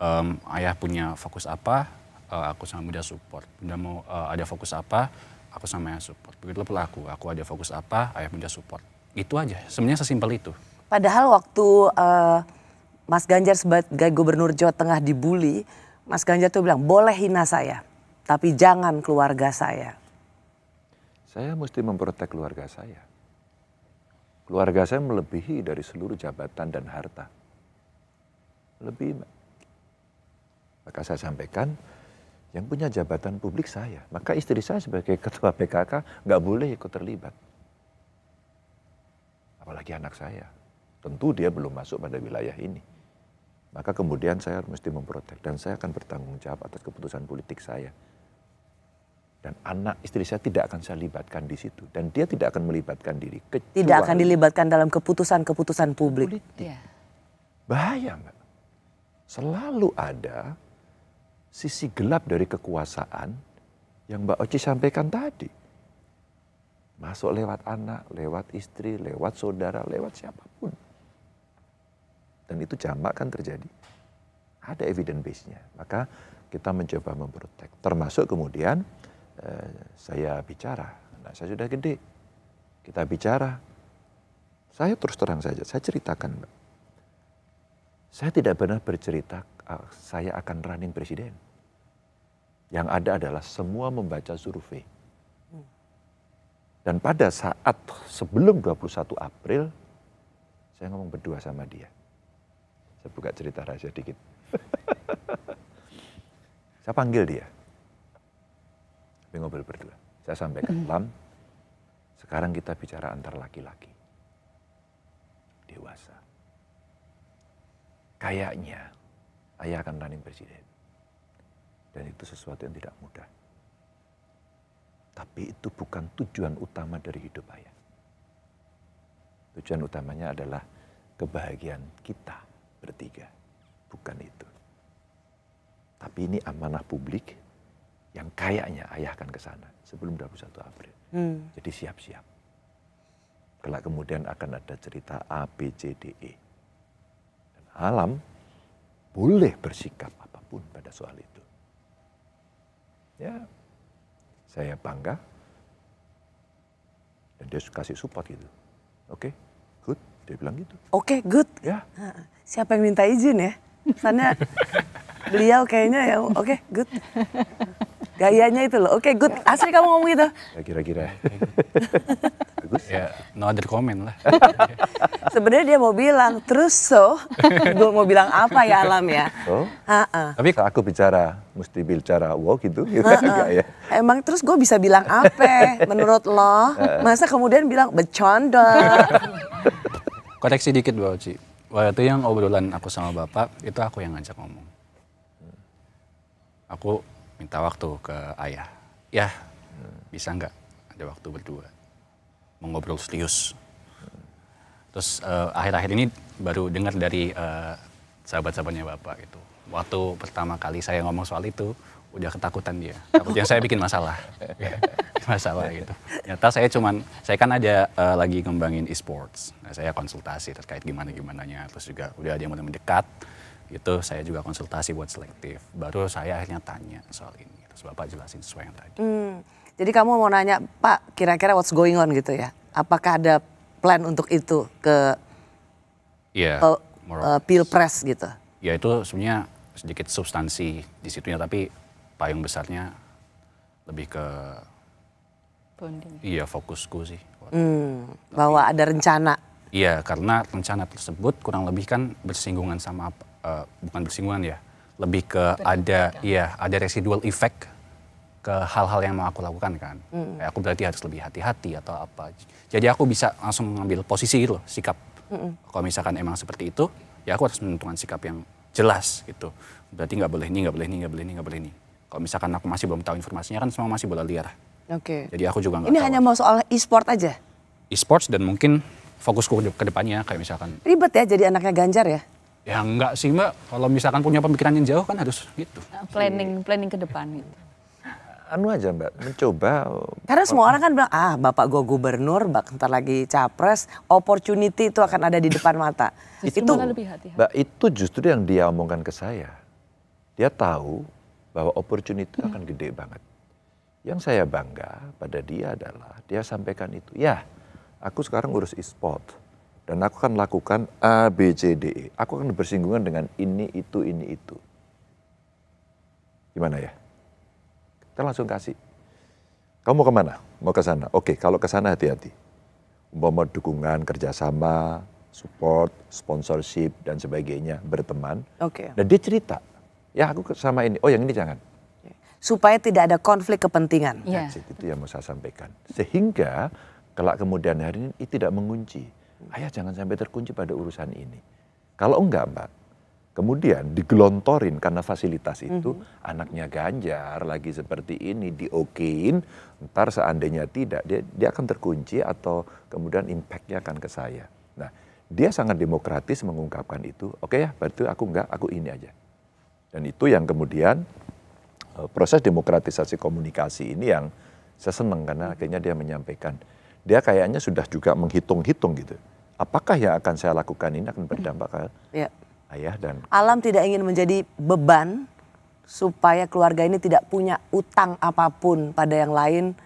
um, ayah punya fokus apa uh, aku sama bunda support bunda mau uh, ada fokus apa aku sama ayah support begitu pula aku aku ada fokus apa ayah bunda support itu aja sebenarnya sesimpel itu padahal waktu uh, Mas Ganjar sebagai gubernur Jawa Tengah dibully Mas Ganjar tuh bilang boleh hina saya tapi jangan keluarga saya saya mesti memprotek keluarga saya Keluarga saya melebihi dari seluruh jabatan dan harta. Lebih. Maka saya sampaikan, yang punya jabatan publik saya. Maka istri saya sebagai ketua PKK nggak boleh ikut terlibat. Apalagi anak saya. Tentu dia belum masuk pada wilayah ini. Maka kemudian saya mesti memprotek dan saya akan bertanggung jawab atas keputusan politik saya dan anak istri saya tidak akan saya libatkan di situ dan dia tidak akan melibatkan diri kecuali tidak akan dilibatkan dalam keputusan-keputusan publik politik. Yeah. Iya. bahaya mbak selalu ada sisi gelap dari kekuasaan yang mbak Oci sampaikan tadi masuk lewat anak lewat istri lewat saudara lewat siapapun dan itu jamak kan terjadi ada evidence base-nya maka kita mencoba memprotek termasuk kemudian Eh, saya bicara. Nah, saya sudah gede. Kita bicara. Saya terus terang saja, saya ceritakan, Saya tidak pernah bercerita eh, saya akan running presiden. Yang ada adalah semua membaca survei. Dan pada saat sebelum 21 April, saya ngomong berdua sama dia. Saya buka cerita rahasia dikit. saya panggil dia tapi ngobrol berdua. Saya sampaikan, hmm. Lam, sekarang kita bicara antar laki-laki. Dewasa. Kayaknya ayah akan running presiden. Dan itu sesuatu yang tidak mudah. Tapi itu bukan tujuan utama dari hidup ayah. Tujuan utamanya adalah kebahagiaan kita bertiga. Bukan itu. Tapi ini amanah publik yang kayaknya ayah akan ke sana sebelum 21 April. Hmm. Jadi siap-siap. Kelak kemudian akan ada cerita A, B, C, D, E. Dan alam boleh bersikap apapun pada soal itu. Ya, saya bangga dan dia kasih support gitu. Oke, okay, good. Dia bilang gitu. Oke, okay, good. Ya. Siapa yang minta izin ya? Karena beliau kayaknya ya, oke, okay, good. Gayanya itu loh. Oke, okay, good. Ya. Asli kamu ngomong gitu? Ya kira-kira. Bagus. Ya, no other comment lah. Sebenarnya dia mau bilang, terus so, gue mau bilang apa ya alam ya? Oh. Tapi kalau aku bicara, mesti bicara wow gitu, gitu. Ha ya. Emang terus gue bisa bilang apa menurut lo? Masa kemudian bilang bercanda? Koreksi dikit Bu Oci. Waktu yang obrolan aku sama Bapak, itu aku yang ngajak ngomong. Aku minta waktu ke ayah. Ya, bisa nggak ada waktu berdua mengobrol serius. Terus eh, akhir-akhir uh, ini baru dengar dari uh, sahabat-sahabatnya bapak itu Waktu pertama kali saya ngomong soal itu udah ketakutan dia. Takutnya saya bikin masalah. masalah gitu. Nyata saya cuman saya kan ada uh, lagi ngembangin e-sports. Nah, saya konsultasi terkait gimana gimananya terus juga udah ada yang mulai mendekat itu saya juga konsultasi buat selektif. Baru saya akhirnya tanya soal ini. Terus Bapak jelasin sesuai yang tadi. Hmm. Jadi kamu mau nanya, Pak kira-kira what's going on gitu ya? Apakah ada plan untuk itu ke yeah, uh, uh, pilpres gitu? Ya itu sebenarnya sedikit substansi di situnya, tapi payung besarnya lebih ke Bonding. Iya fokusku sih. Hmm, bahwa ada rencana. Iya karena rencana tersebut kurang lebih kan bersinggungan sama apa, uh, bukan bersinggungan ya, lebih ke ada kan? ya iya, ada residual effect ke hal-hal yang mau aku lakukan kan. Mm. Kayak aku berarti harus lebih hati-hati atau apa. Jadi aku bisa langsung mengambil posisi gitu loh, sikap. Mm Kalau misalkan emang seperti itu, ya aku harus menentukan sikap yang jelas gitu. Berarti nggak boleh ini, nggak boleh ini, nggak boleh ini, nggak boleh ini. Kalau misalkan aku masih belum tahu informasinya kan semua masih bola liar. Oke. Okay. Jadi aku juga nggak. Ini tahu. hanya mau soal e-sport aja. E-sports dan mungkin fokusku ke depannya kayak misalkan. Ribet ya jadi anaknya Ganjar ya? Ya enggak sih mbak, kalau misalkan punya pemikiran yang jauh kan harus gitu. Nah, planning, planning ke depan gitu. Anu aja mbak, mencoba. Karena semua orang kan bilang, ah bapak gue gubernur, bak ntar lagi capres, opportunity itu akan ada di depan mata. itu lebih hati -hati. Mbak itu justru yang dia omongkan ke saya. Dia tahu bahwa opportunity hmm. akan gede banget. Yang saya bangga pada dia adalah dia sampaikan itu. Ya, aku sekarang urus e-sport dan aku akan lakukan A, B, C, D, E. Aku akan bersinggungan dengan ini, itu, ini, itu. Gimana ya? Kita langsung kasih. Kamu mau kemana? Mau ke sana? Oke, kalau ke sana hati-hati. Umpama dukungan, kerjasama, support, sponsorship, dan sebagainya, berteman. Oke. Okay. Dan dia cerita, ya aku sama ini, oh yang ini jangan supaya tidak ada konflik kepentingan. Yeah. itu yang mau saya sampaikan. Sehingga kelak kemudian hari ini tidak mengunci. Ayah jangan sampai terkunci pada urusan ini. Kalau enggak mbak, kemudian digelontorin karena fasilitas itu, mm-hmm. anaknya ganjar lagi seperti ini, diokein, ntar seandainya tidak, dia, dia akan terkunci atau kemudian impactnya akan ke saya. Nah, dia sangat demokratis mengungkapkan itu, oke okay ya, berarti aku enggak, aku ini aja. Dan itu yang kemudian eh, proses demokratisasi komunikasi ini yang saya senang karena akhirnya dia menyampaikan. Dia kayaknya sudah juga menghitung-hitung gitu apakah yang akan saya lakukan ini akan berdampak ke ya. ayah dan alam tidak ingin menjadi beban supaya keluarga ini tidak punya utang apapun pada yang lain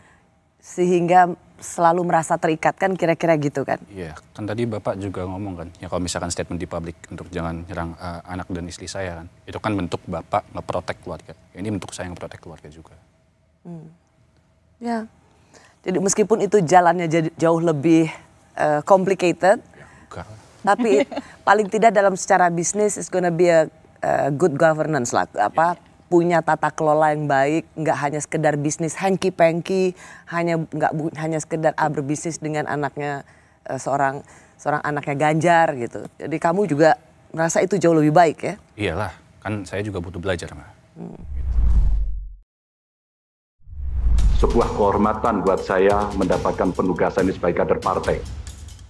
sehingga selalu merasa terikat kan kira-kira gitu kan? Iya, kan tadi Bapak juga ngomong kan, ya kalau misalkan statement di publik untuk jangan nyerang uh, anak dan istri saya kan, itu kan bentuk Bapak ngeprotek keluarga. Ini bentuk saya ngeprotek keluarga juga. Hmm. Ya, jadi meskipun itu jalannya jauh lebih uh, complicated. Ya, Tapi paling tidak dalam secara bisnis is gonna be a uh, good governance lah. Apa ya, ya punya tata kelola yang baik, nggak hanya sekedar bisnis hanky panky, hanya nggak hanya sekedar ah, berbisnis dengan anaknya uh, seorang seorang anaknya Ganjar gitu. Jadi kamu juga merasa itu jauh lebih baik ya? Iyalah, kan saya juga butuh belajar, mah. Hmm. sebuah kehormatan buat saya mendapatkan penugasan ini sebagai kader partai.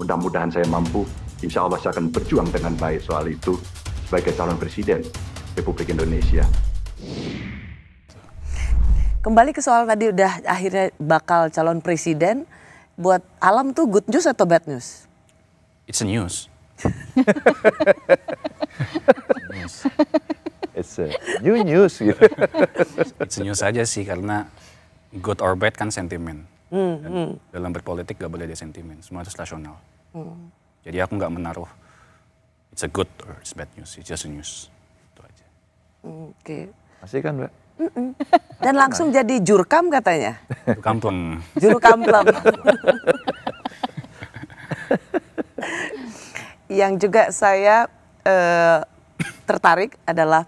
Mudah-mudahan saya mampu, insya Allah saya akan berjuang dengan baik soal itu sebagai calon presiden Republik Indonesia. Kembali ke soal tadi udah akhirnya bakal calon presiden, buat alam tuh good news atau bad news? It's a news. It's a new news gitu. It's a news aja sih karena good or bad kan sentimen. Hmm, hmm. Dalam berpolitik gak boleh ada sentimen, semua itu rasional. Hmm. Jadi aku nggak menaruh it's a good or it's bad news, it's just a news. Itu aja. Oke. Okay. Masih kan, Mbak? Mm -mm. Dan langsung nah. jadi jurkam katanya. Jurkam pun. Yang juga saya uh, tertarik adalah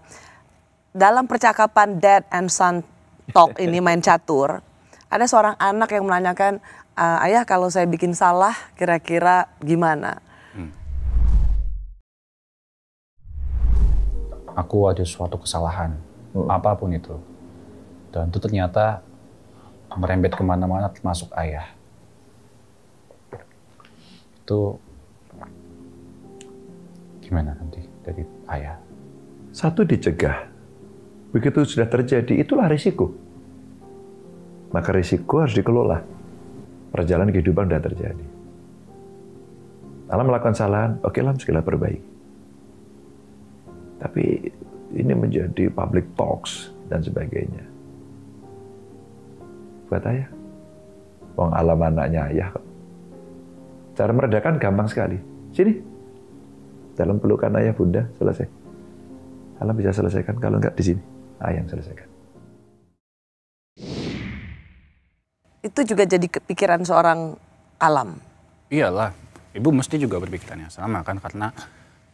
dalam percakapan dad and son TikTok ini main catur, ada seorang anak yang menanyakan, eh, ayah kalau saya bikin salah kira-kira gimana? Hmm. Aku ada suatu kesalahan, hmm. apapun itu. Dan itu ternyata merembet kemana-mana termasuk ayah. Itu gimana nanti dari ayah? Satu dicegah, Begitu sudah terjadi, itulah risiko. Maka risiko harus dikelola. Perjalanan kehidupan sudah terjadi. Alam melakukan kesalahan, oke okay, lah, segala perbaiki. Tapi ini menjadi public talks dan sebagainya. Buat ayah, uang alam anaknya ayah. Cara meredakan gampang sekali. Sini, dalam pelukan ayah bunda selesai. Alam bisa selesaikan kalau nggak di sini ayam ah, selesaikan. Itu juga jadi kepikiran seorang alam. Iyalah, ibu mesti juga berpikirannya yang sama kan karena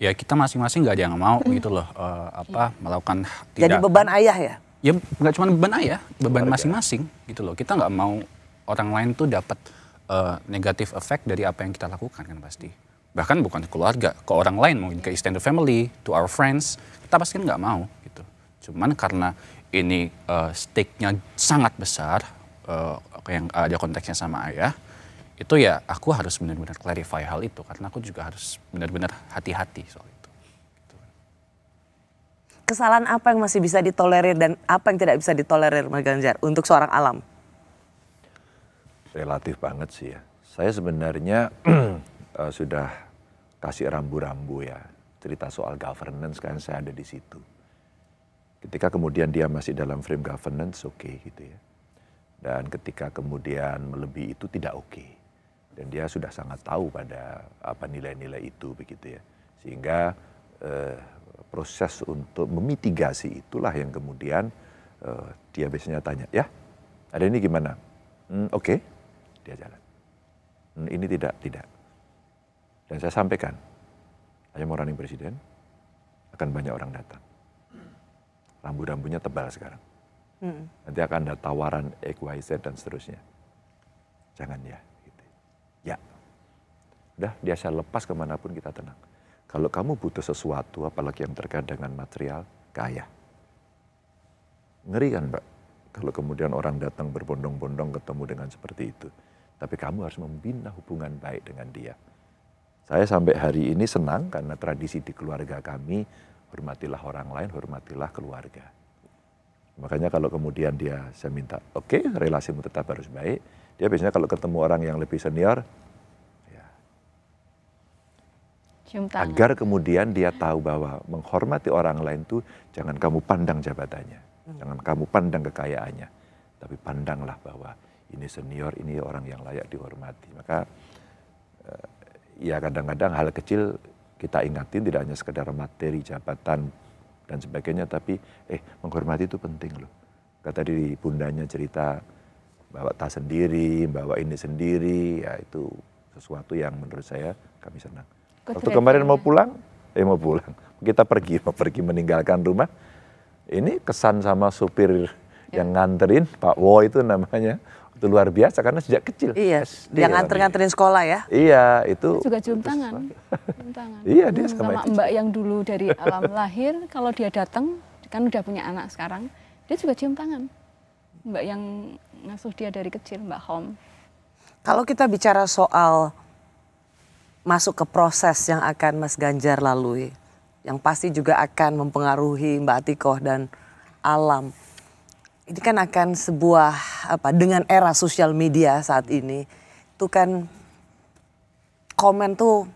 ya kita masing-masing nggak -masing ada yang mau hmm. gitu loh uh, apa iya. melakukan tidak. Jadi beban ayah ya? Ya nggak cuma beban ayah, beban masing-masing gitu loh. Kita nggak mau orang lain tuh dapat uh, negatif efek dari apa yang kita lakukan kan pasti. Bahkan bukan keluarga, ke orang lain mungkin ke extended family, to our friends, kita pasti kan nggak mau gitu. Cuman karena ini uh, eh, stake-nya sangat besar, uh, yang ada konteksnya sama ayah, itu ya aku harus benar-benar clarify hal itu karena aku juga harus benar-benar hati-hati soal itu. Gitu. Kesalahan apa yang masih bisa ditolerir dan apa yang tidak bisa ditolerir Mas Ganjar untuk seorang alam? Relatif banget sih ya. Saya sebenarnya eh, sudah kasih rambu-rambu ya cerita soal governance kan saya ada di situ Ketika kemudian dia masih dalam frame governance, oke okay, gitu ya. Dan ketika kemudian melebihi itu tidak oke. Okay. Dan dia sudah sangat tahu pada apa nilai-nilai itu begitu ya. Sehingga eh, proses untuk memitigasi itulah yang kemudian eh, dia biasanya tanya, ya ada ini gimana? Hmm, oke, okay. dia jalan. Hmm, ini tidak, tidak. Dan saya sampaikan, hanya mau running presiden, akan banyak orang datang rambu-rambunya tebal sekarang. Hmm. Nanti akan ada tawaran XYZ dan seterusnya. Jangan ya. Gitu. Ya. Udah, dia saya lepas kemanapun kita tenang. Kalau kamu butuh sesuatu, apalagi yang terkait dengan material, kaya. Ngeri kan, Mbak? Kalau kemudian orang datang berbondong-bondong ketemu dengan seperti itu. Tapi kamu harus membina hubungan baik dengan dia. Saya sampai hari ini senang karena tradisi di keluarga kami hormatilah orang lain, hormatilah keluarga. Makanya kalau kemudian dia saya minta, oke okay, relasimu tetap harus baik, dia biasanya kalau ketemu orang yang lebih senior, ya. agar kemudian dia tahu bahwa menghormati orang lain itu jangan kamu pandang jabatannya, hmm. jangan kamu pandang kekayaannya, tapi pandanglah bahwa ini senior, ini orang yang layak dihormati. Maka eh, ya kadang-kadang hal kecil kita ingatin tidak hanya sekedar materi jabatan dan sebagainya tapi eh menghormati itu penting loh kata di bundanya cerita bawa tas sendiri bawa ini sendiri ya itu sesuatu yang menurut saya kami senang Kau waktu kemarin mau pulang eh mau pulang kita pergi mau pergi meninggalkan rumah ini kesan sama supir ya. yang nganterin Pak Wo itu namanya itu luar biasa karena sejak kecil. Iya. SD yang kan. nganter-nganterin sekolah ya. Iya, itu. Dia juga cium tangan. cium tangan. Iya, dia hmm, sama, sama Mbak yang dulu dari alam lahir kalau dia datang kan udah punya anak sekarang, dia juga cium tangan. Mbak yang ngasuh dia dari kecil, Mbak Hom. Kalau kita bicara soal masuk ke proses yang akan Mas Ganjar lalui, yang pasti juga akan mempengaruhi Mbak Atikoh dan alam ini kan akan sebuah apa dengan era sosial media saat ini itu kan komen tuh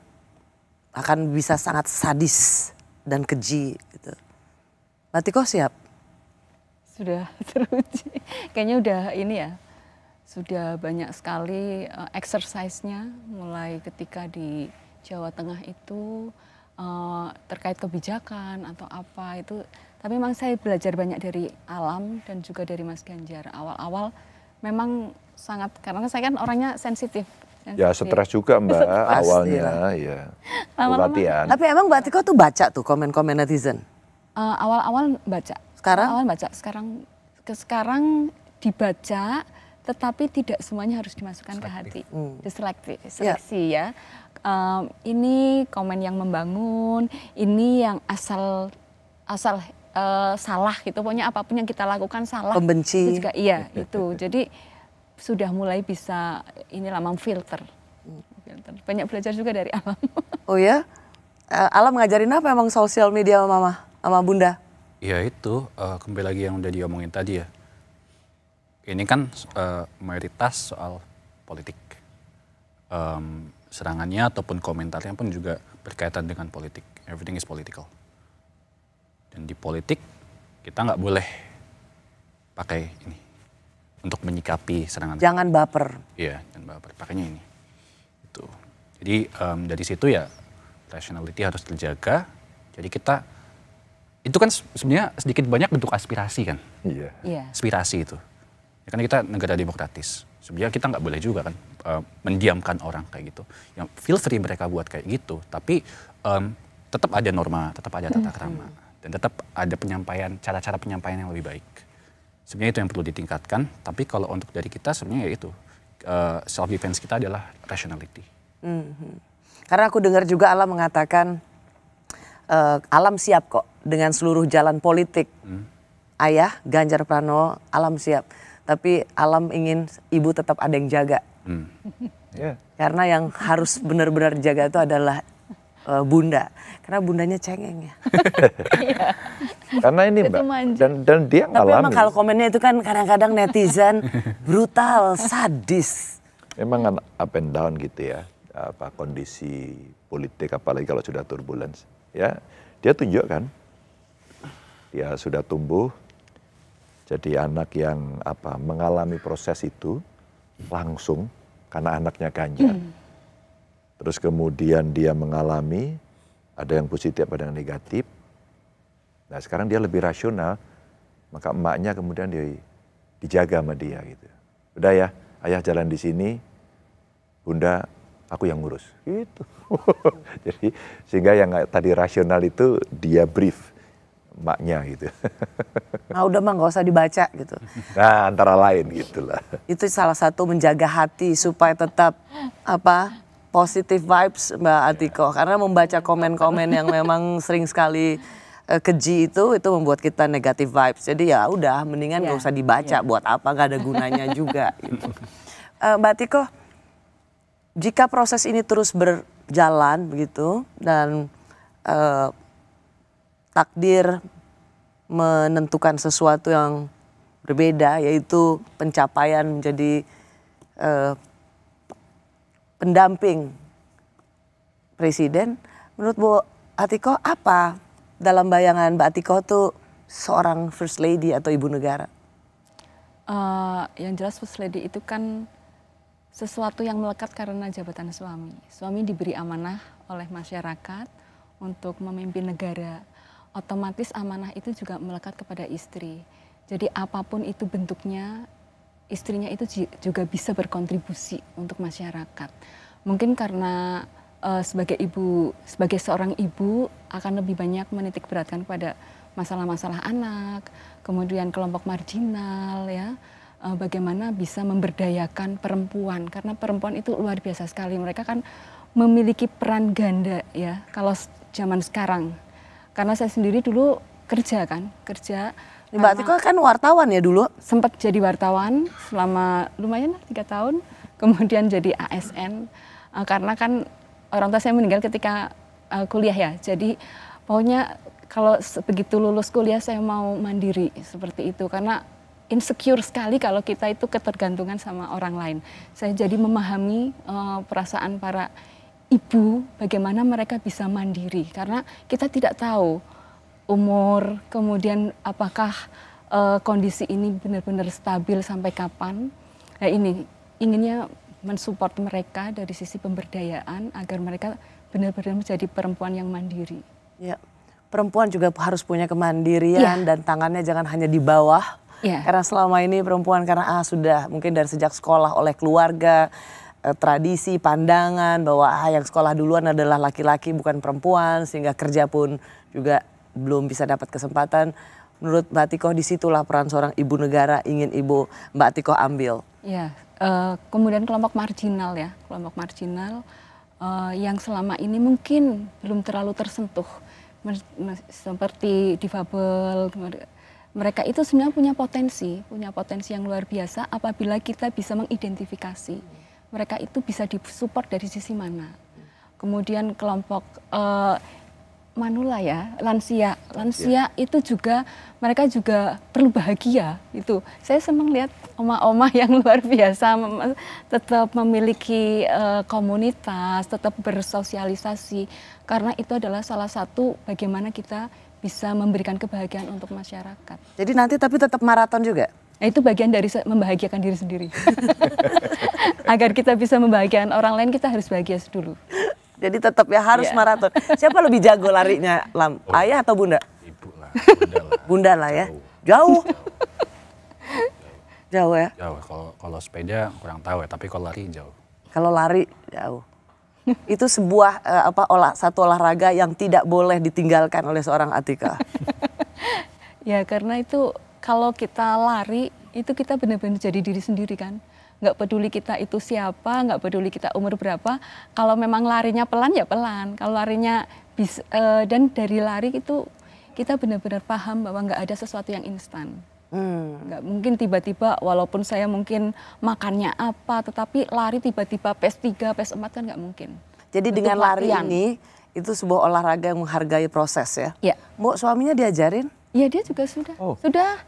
akan bisa sangat sadis dan keji gitu. kok siap? Sudah teruji. Kayaknya udah ini ya. Sudah banyak sekali uh, exercise-nya mulai ketika di Jawa Tengah itu uh, terkait kebijakan atau apa itu tapi memang saya belajar banyak dari alam dan juga dari Mas Ganjar. Awal-awal memang sangat karena saya kan orangnya sensitif. sensitif. Ya stres juga mbak Pasti iya. awalnya lah. ya. Latihan. Tapi emang mbak Tiko tuh baca tuh komen-komen netizen. awal eh, awal-awal baca. Sekarang? Awal baca. Sekarang ke sekarang dibaca tetapi tidak semuanya harus dimasukkan selektif. ke hati. Hmm. Ya. seleksi yeah. ya. Um, ini komen yang membangun, ini yang asal asal uh, salah gitu. Pokoknya apapun yang kita lakukan salah. Pembenci. Itu juga iya itu. Jadi sudah mulai bisa inilah memfilter. Filter. Banyak belajar juga dari alam. Oh ya? Eh, alam ngajarin apa emang sosial media sama mama, sama bunda? Ya itu, uh, kembali lagi yang udah diomongin tadi ya. Ini kan uh, mayoritas soal politik. Um, serangannya ataupun komentarnya pun juga berkaitan dengan politik. Everything is political. Dan di politik kita nggak boleh pakai ini untuk menyikapi serangan. Jangan baper. Iya, jangan baper. Pakainya ini. Itu. Jadi um, dari situ ya rationality harus terjaga. Jadi kita itu kan sebenarnya sedikit banyak bentuk aspirasi kan. Iya. Yeah. Aspirasi itu. Ya kan kita negara demokratis. Sebenarnya kita nggak boleh juga kan uh, mendiamkan orang kayak gitu. Yang feel free mereka buat kayak gitu, tapi um, tetap ada norma, tetap ada tata hmm. krama. Mm -hmm dan tetap ada penyampaian cara-cara penyampaian yang lebih baik. Sebenarnya itu yang perlu ditingkatkan. Tapi kalau untuk dari kita sebenarnya ya itu uh, eh, self defense kita adalah rationality. Mm-hmm. Karena aku dengar juga Alam mengatakan uh, alam siap kok dengan seluruh jalan politik. Mm. Ayah Ganjar Pranowo alam siap, tapi alam ingin ibu tetap ada yang jaga. Mm. yeah. Karena yang harus benar-benar jaga itu adalah uh, bunda karena bundanya cengeng ya iya. karena ini mbak dan dan dia tapi ngalami. emang kalau komennya itu kan kadang-kadang netizen brutal sadis memang kan up and down gitu ya apa kondisi politik apalagi kalau sudah turbulence ya dia kan, dia sudah tumbuh jadi anak yang apa mengalami proses itu langsung karena anaknya ganjar hmm terus kemudian dia mengalami ada yang positif, ada yang negatif. Nah sekarang dia lebih rasional, maka emaknya kemudian di, dijaga sama dia gitu. Udah ya, ayah jalan di sini, bunda aku yang ngurus. Gitu. Jadi sehingga yang tadi rasional itu dia brief maknya gitu. nah udah mah gak usah dibaca gitu. Nah antara lain gitulah. Itu salah satu menjaga hati supaya tetap apa positif vibes Mbak iya. Atiko karena membaca komen-komen yang memang sering sekali uh, keji itu itu membuat kita negatif vibes. Jadi ya udah mendingan iya. nggak gak usah dibaca yeah. buat apa nggak ada gunanya juga gitu. Uh, Mbak Atiko jika proses ini terus berjalan begitu dan uh, takdir menentukan sesuatu yang berbeda yaitu pencapaian menjadi uh, pendamping presiden. Menurut Bu Atiko apa dalam bayangan Mbak Atiko tuh seorang first lady atau ibu negara? Uh, yang jelas first lady itu kan sesuatu yang melekat karena jabatan suami. Suami diberi amanah oleh masyarakat untuk memimpin negara. Otomatis amanah itu juga melekat kepada istri. Jadi apapun itu bentuknya, istrinya itu juga bisa berkontribusi untuk masyarakat. Mungkin karena uh, sebagai ibu, sebagai seorang ibu akan lebih banyak menitik beratkan pada masalah-masalah anak, kemudian kelompok marginal ya. Eh, bagaimana bisa memberdayakan perempuan karena perempuan itu luar biasa sekali. Mereka kan memiliki peran ganda ya kalau zaman sekarang. Karena saya sendiri dulu kerja kan, kerja Mbak Tiko kan wartawan ya dulu? Sempat jadi wartawan selama lumayan lah tiga tahun. Kemudian jadi ASN eh, karena kan orang tua saya meninggal ketika eh, kuliah ya. Jadi pokoknya kalau begitu lulus kuliah saya mau mandiri seperti itu karena insecure sekali kalau kita itu ketergantungan sama orang lain. Saya jadi memahami uh, perasaan para ibu bagaimana mereka bisa mandiri karena kita tidak tahu umur, kemudian apakah uh, kondisi ini benar-benar stabil sampai kapan. Nah ini inginnya mensupport mereka dari sisi pemberdayaan agar mereka benar-benar menjadi perempuan yang mandiri. Ya, perempuan juga harus punya kemandirian ya. dan tangannya jangan hanya di bawah. Ya. Karena selama ini perempuan karena ah, sudah mungkin dari sejak sekolah oleh keluarga eh, tradisi, pandangan bahwa ah, yang sekolah duluan adalah laki-laki bukan perempuan sehingga kerja pun juga belum bisa dapat kesempatan. Menurut Mbak Tiko, disitulah peran seorang ibu negara ingin ibu Mbak Tiko ambil. Ya, uh, kemudian kelompok marginal ya, kelompok marginal uh, yang selama ini mungkin belum terlalu tersentuh, seperti difabel. Mereka itu sebenarnya punya potensi, punya potensi yang luar biasa apabila kita bisa mengidentifikasi. Mereka itu bisa disupport dari sisi mana. Kemudian kelompok uh, manula ya, lansia. Iya. Lansia ya. itu juga mereka juga perlu bahagia itu. Saya senang lihat oma-oma yang luar biasa tetap memiliki uh, komunitas, tetap bersosialisasi karena itu adalah salah satu bagaimana kita bisa memberikan kebahagiaan untuk masyarakat. Jadi nanti tapi tetap maraton juga? Nah, itu bagian dari membahagiakan diri sendiri. Agar kita bisa membahagiakan orang lain, kita harus bahagia dulu. Jadi tetap ya harus yeah. maraton. Siapa lebih jago larinya, Lam? Oh. Iya. Ayah atau Bunda? Ibu lah. Bunda lah. ya. Jauh. Jauh. jauh ya? Jauh. Kalau kalau sepeda kurang tahu ya, tapi kalau lari jauh. Kalau lari jauh. Itu sebuah uh, apa olah satu olahraga yang tidak boleh ditinggalkan oleh seorang Atika. ya karena itu kalau kita lari itu kita benar-benar jadi diri sendiri kan nggak peduli kita itu siapa, nggak peduli kita umur berapa. Kalau memang larinya pelan ya pelan. Kalau larinya bis, uh, dan dari lari itu kita benar-benar paham bahwa nggak ada sesuatu yang instan. Hmm. Nggak mungkin tiba-tiba walaupun saya mungkin makannya apa, tetapi lari tiba-tiba pes 3, pes 4 kan nggak mungkin. Jadi Bentuk dengan lari latihan. ini itu sebuah olahraga yang menghargai proses ya. Iya. Mau suaminya diajarin? Iya dia juga sudah. Oh. Sudah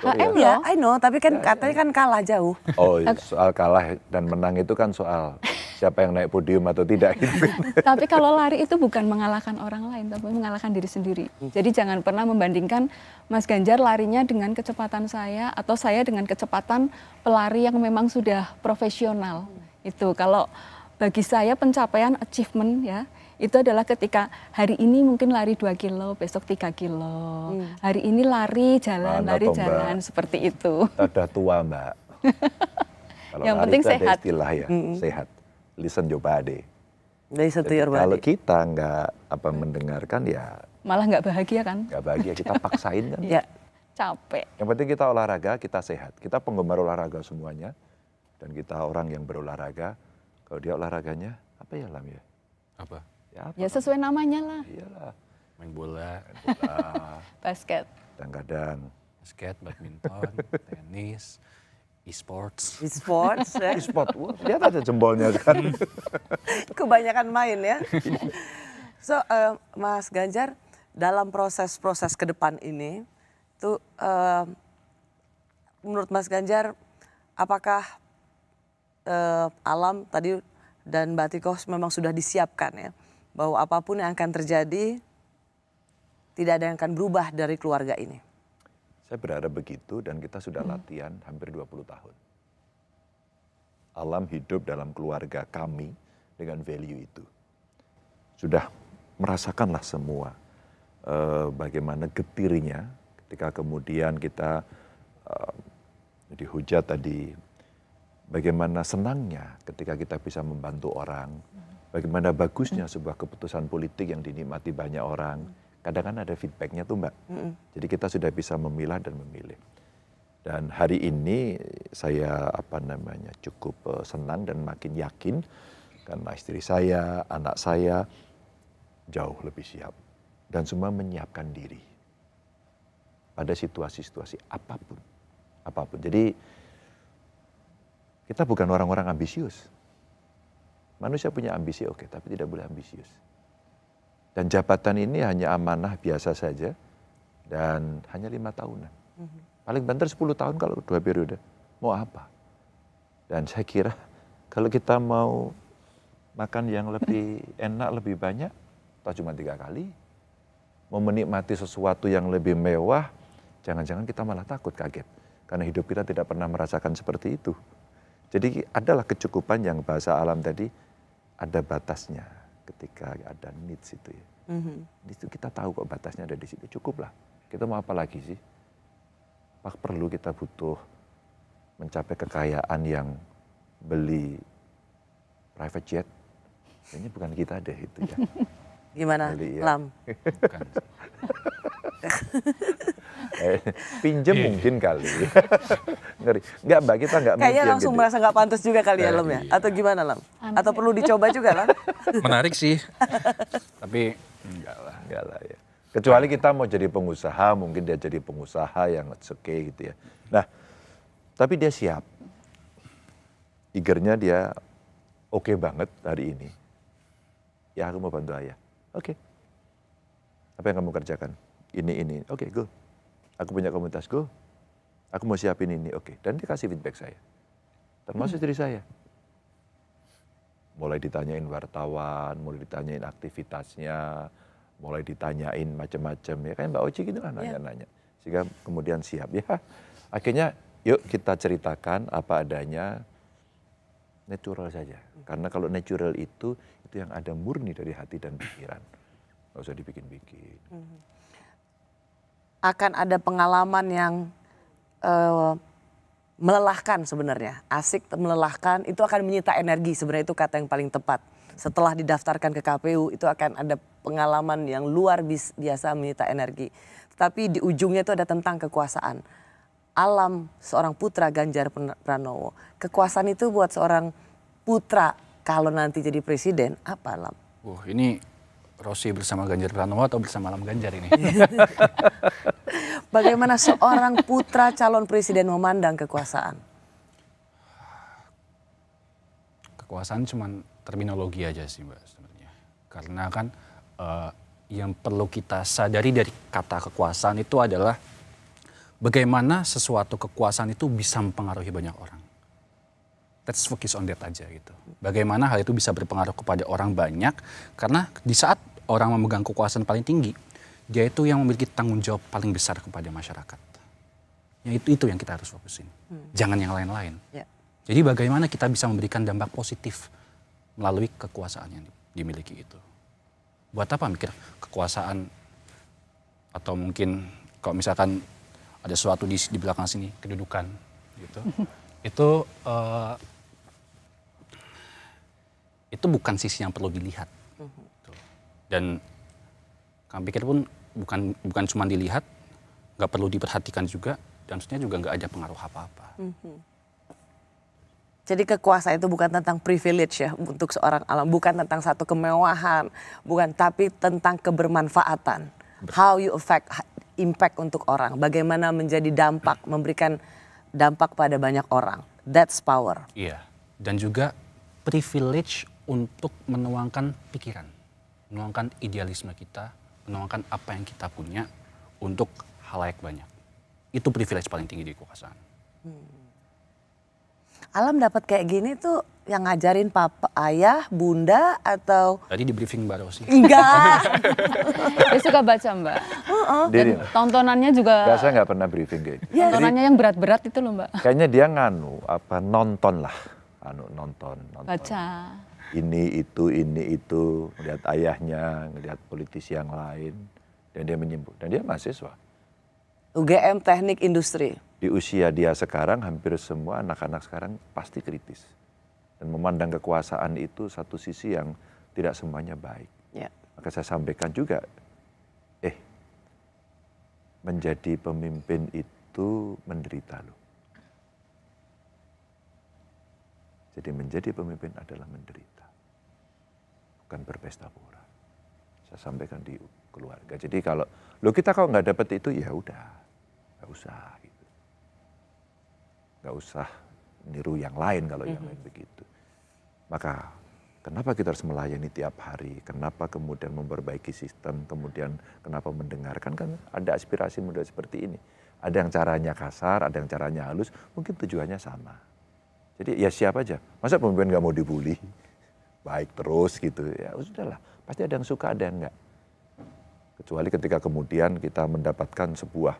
HM ya, iya, I know, tapi kan iya, katanya kan kalah jauh. Oh, soal kalah dan menang itu kan soal siapa yang naik podium atau tidak. Gitu. tapi kalau lari itu bukan mengalahkan orang lain, tapi mengalahkan diri sendiri. Jadi jangan pernah membandingkan Mas Ganjar larinya dengan kecepatan saya atau saya dengan kecepatan pelari yang memang sudah profesional. Itu kalau bagi saya pencapaian achievement ya itu adalah ketika hari ini mungkin lari 2 kilo, besok 3 kilo. Hmm. Hari ini lari jalan, Mana lari jalan mbak. seperti itu. Sudah tua, Mbak. Kalau yang penting sehat. Ada istilah ya, hmm sehat. Listen your body. Listen to your body. Kalau kita nggak apa mendengarkan ya malah nggak bahagia kan? Nggak bahagia, kita paksain kan. Iya. ya, capek. Yang penting kita olahraga, kita sehat. Kita penggemar olahraga semuanya dan kita orang yang berolahraga. Kalau dia olahraganya apa ya Lam ya? Apa? Ya, ya sesuai namanya lah. Iyalah. Main bola, bola. basket. Kadang-kadang. Basket, badminton, tenis, e-sports. E-sports ya. E-sport. Lihat aja jempolnya kan. Kebanyakan main ya. So, uh, Mas Ganjar, dalam proses-proses ke depan ini, tuh uh, menurut Mas Ganjar, apakah uh, alam tadi dan Batikos memang sudah disiapkan ya bahwa apapun yang akan terjadi tidak ada yang akan berubah dari keluarga ini. Saya berharap begitu dan kita sudah hmm. latihan hampir 20 tahun. Alam hidup dalam keluarga kami dengan value itu. Sudah merasakanlah semua eh, bagaimana getirnya ketika kemudian kita eh, dihujat tadi bagaimana senangnya ketika kita bisa membantu orang bagaimana bagusnya sebuah keputusan politik yang dinikmati banyak orang. Kadang kan ada feedbacknya tuh mbak. Jadi kita sudah bisa memilah dan memilih. Dan hari ini saya apa namanya cukup eh, senang dan makin yakin karena istri saya, anak saya jauh lebih siap dan semua menyiapkan diri pada situasi-situasi apapun, apapun. Jadi kita bukan orang-orang ambisius, Manusia punya ambisi, oke, okay, tapi tidak boleh ambisius. Dan jabatan ini hanya amanah biasa saja dan hanya lima tahunan. Mhm. Paling banter sepuluh tahun kalau dua periode. Mau apa? Dan saya kira kalau kita mau makan yang lebih enak, lebih banyak, tak cuma tiga kali. Mau menikmati sesuatu yang lebih mewah, jangan-jangan kita malah takut kaget. Karena hidup kita tidak pernah merasakan seperti itu. Jadi adalah kecukupan yang bahasa alam tadi ada batasnya ketika ada needs itu ya. Mm-hmm. situ kita tahu kok batasnya ada di situ. Cukuplah. Kita mau apa lagi sih? Apa perlu kita butuh mencapai kekayaan yang beli private jet. Ini bukan kita deh itu ya. Gimana? Beli, ya. Lam. bukan. Eh, pinjem yeah. Iya. mungkin kali. Ngeri. Enggak Mbak, kita enggak Kayaknya langsung gitu. merasa enggak pantas juga kali ya eh, Lam ya? Iya. Atau gimana Lam? Atau perlu dicoba juga Lam? Menarik sih. Tapi enggak lah. Enggak lah ya. Kecuali kita mau jadi pengusaha, mungkin dia jadi pengusaha yang oke okay, gitu ya. Nah, tapi dia siap. Igernya dia oke okay banget hari ini. Ya aku mau bantu ayah. Oke. Okay. Apa yang kamu kerjakan? Ini, ini. Oke, okay, go. Aku punya komunitasku, aku mau siapin ini, oke. Dan dia kasih feedback saya. Termasuk hmm. istri saya. Mulai ditanyain wartawan, mulai ditanyain aktivitasnya, mulai ditanyain macam-macam ya kayak Mbak Oci gitu lah ya. nanya-nanya. Yeah. Sehingga kemudian siap ya. Akhirnya yuk kita ceritakan apa adanya natural saja. Hmm. Karena kalau natural itu itu yang ada murni dari hati dan pikiran. Gak usah dibikin-bikin. Mm -hmm akan ada pengalaman yang uh, melelahkan sebenarnya. Asik melelahkan itu akan menyita energi sebenarnya itu kata yang paling tepat. Setelah didaftarkan ke KPU itu akan ada pengalaman yang luar biasa menyita energi. Tapi di ujungnya itu ada tentang kekuasaan. Alam seorang putra Ganjar Pranowo. Kekuasaan itu buat seorang putra kalau nanti jadi presiden apa alam? Wah, ini Rosi bersama Ganjar Pranowo atau bersama Alam Ganjar ini? Bagaimana seorang putra calon presiden memandang kekuasaan? Kekuasaan cuman terminologi aja sih mbak sebenarnya. Karena kan uh, yang perlu kita sadari dari kata kekuasaan itu adalah bagaimana sesuatu kekuasaan itu bisa mempengaruhi banyak orang. Let's focus on that aja gitu. Bagaimana hal itu bisa berpengaruh kepada orang banyak karena di saat orang memegang kekuasaan paling tinggi, dia itu yang memiliki tanggung jawab paling besar kepada masyarakat. Ya itu itu yang kita harus fokusin. Hmm. Jangan yang lain-lain. Ya. Jadi bagaimana kita bisa memberikan dampak positif melalui kekuasaan yang dimiliki itu. Buat apa mikir kekuasaan atau mungkin kalau misalkan ada sesuatu di, di belakang sini kedudukan gitu. itu uh, itu bukan sisi yang perlu dilihat dan kami pikir pun bukan bukan cuma dilihat nggak perlu diperhatikan juga dan sebenarnya juga nggak ada pengaruh apa-apa. Mm-hmm. Jadi kekuasaan itu bukan tentang privilege ya untuk seorang alam, bukan tentang satu kemewahan, bukan tapi tentang kebermanfaatan. Betul. How you affect impact untuk orang, bagaimana menjadi dampak, hmm. memberikan dampak pada banyak orang. That's power. Iya. Dan juga privilege untuk menuangkan pikiran menuangkan idealisme kita, menuangkan apa yang kita punya untuk halayak banyak. Itu privilege paling tinggi di kekuasaan. Hmm. Alam dapat kayak gini tuh yang ngajarin papa, ayah, bunda atau tadi di briefing baru sih. Enggak. Dia suka baca mbak. Uh-uh. Dan tontonannya juga. Biasa nggak pernah briefing kayak. gitu. Iya. Tontonannya Jadi, yang berat-berat itu loh mbak. Kayaknya dia nganu apa nonton lah, anu nonton. nonton. Baca ini itu ini itu melihat ayahnya melihat politisi yang lain dan dia menyimpul dan dia mahasiswa UGM Teknik Industri di usia dia sekarang hampir semua anak-anak sekarang pasti kritis dan memandang kekuasaan itu satu sisi yang tidak semuanya baik ya. maka saya sampaikan juga eh menjadi pemimpin itu menderita loh Jadi menjadi pemimpin adalah menderita bukan berpesta pura. Saya sampaikan di keluarga. Jadi kalau lo kita kalau nggak dapat itu ya udah, nggak usah gitu. Nggak usah niru yang lain kalau mm -hmm. yang lain mhm. begitu. Maka kenapa kita harus melayani tiap hari? Kenapa kemudian memperbaiki sistem? Kemudian kenapa mendengarkan? Kan ada aspirasi muda seperti ini. Ada yang caranya kasar, ada yang caranya halus. Mungkin tujuannya sama. Jadi ya siapa aja. Masa pemimpin nggak mau dibully? baik terus gitu ya sudahlah pasti ada yang suka ada yang enggak kecuali ketika kemudian kita mendapatkan sebuah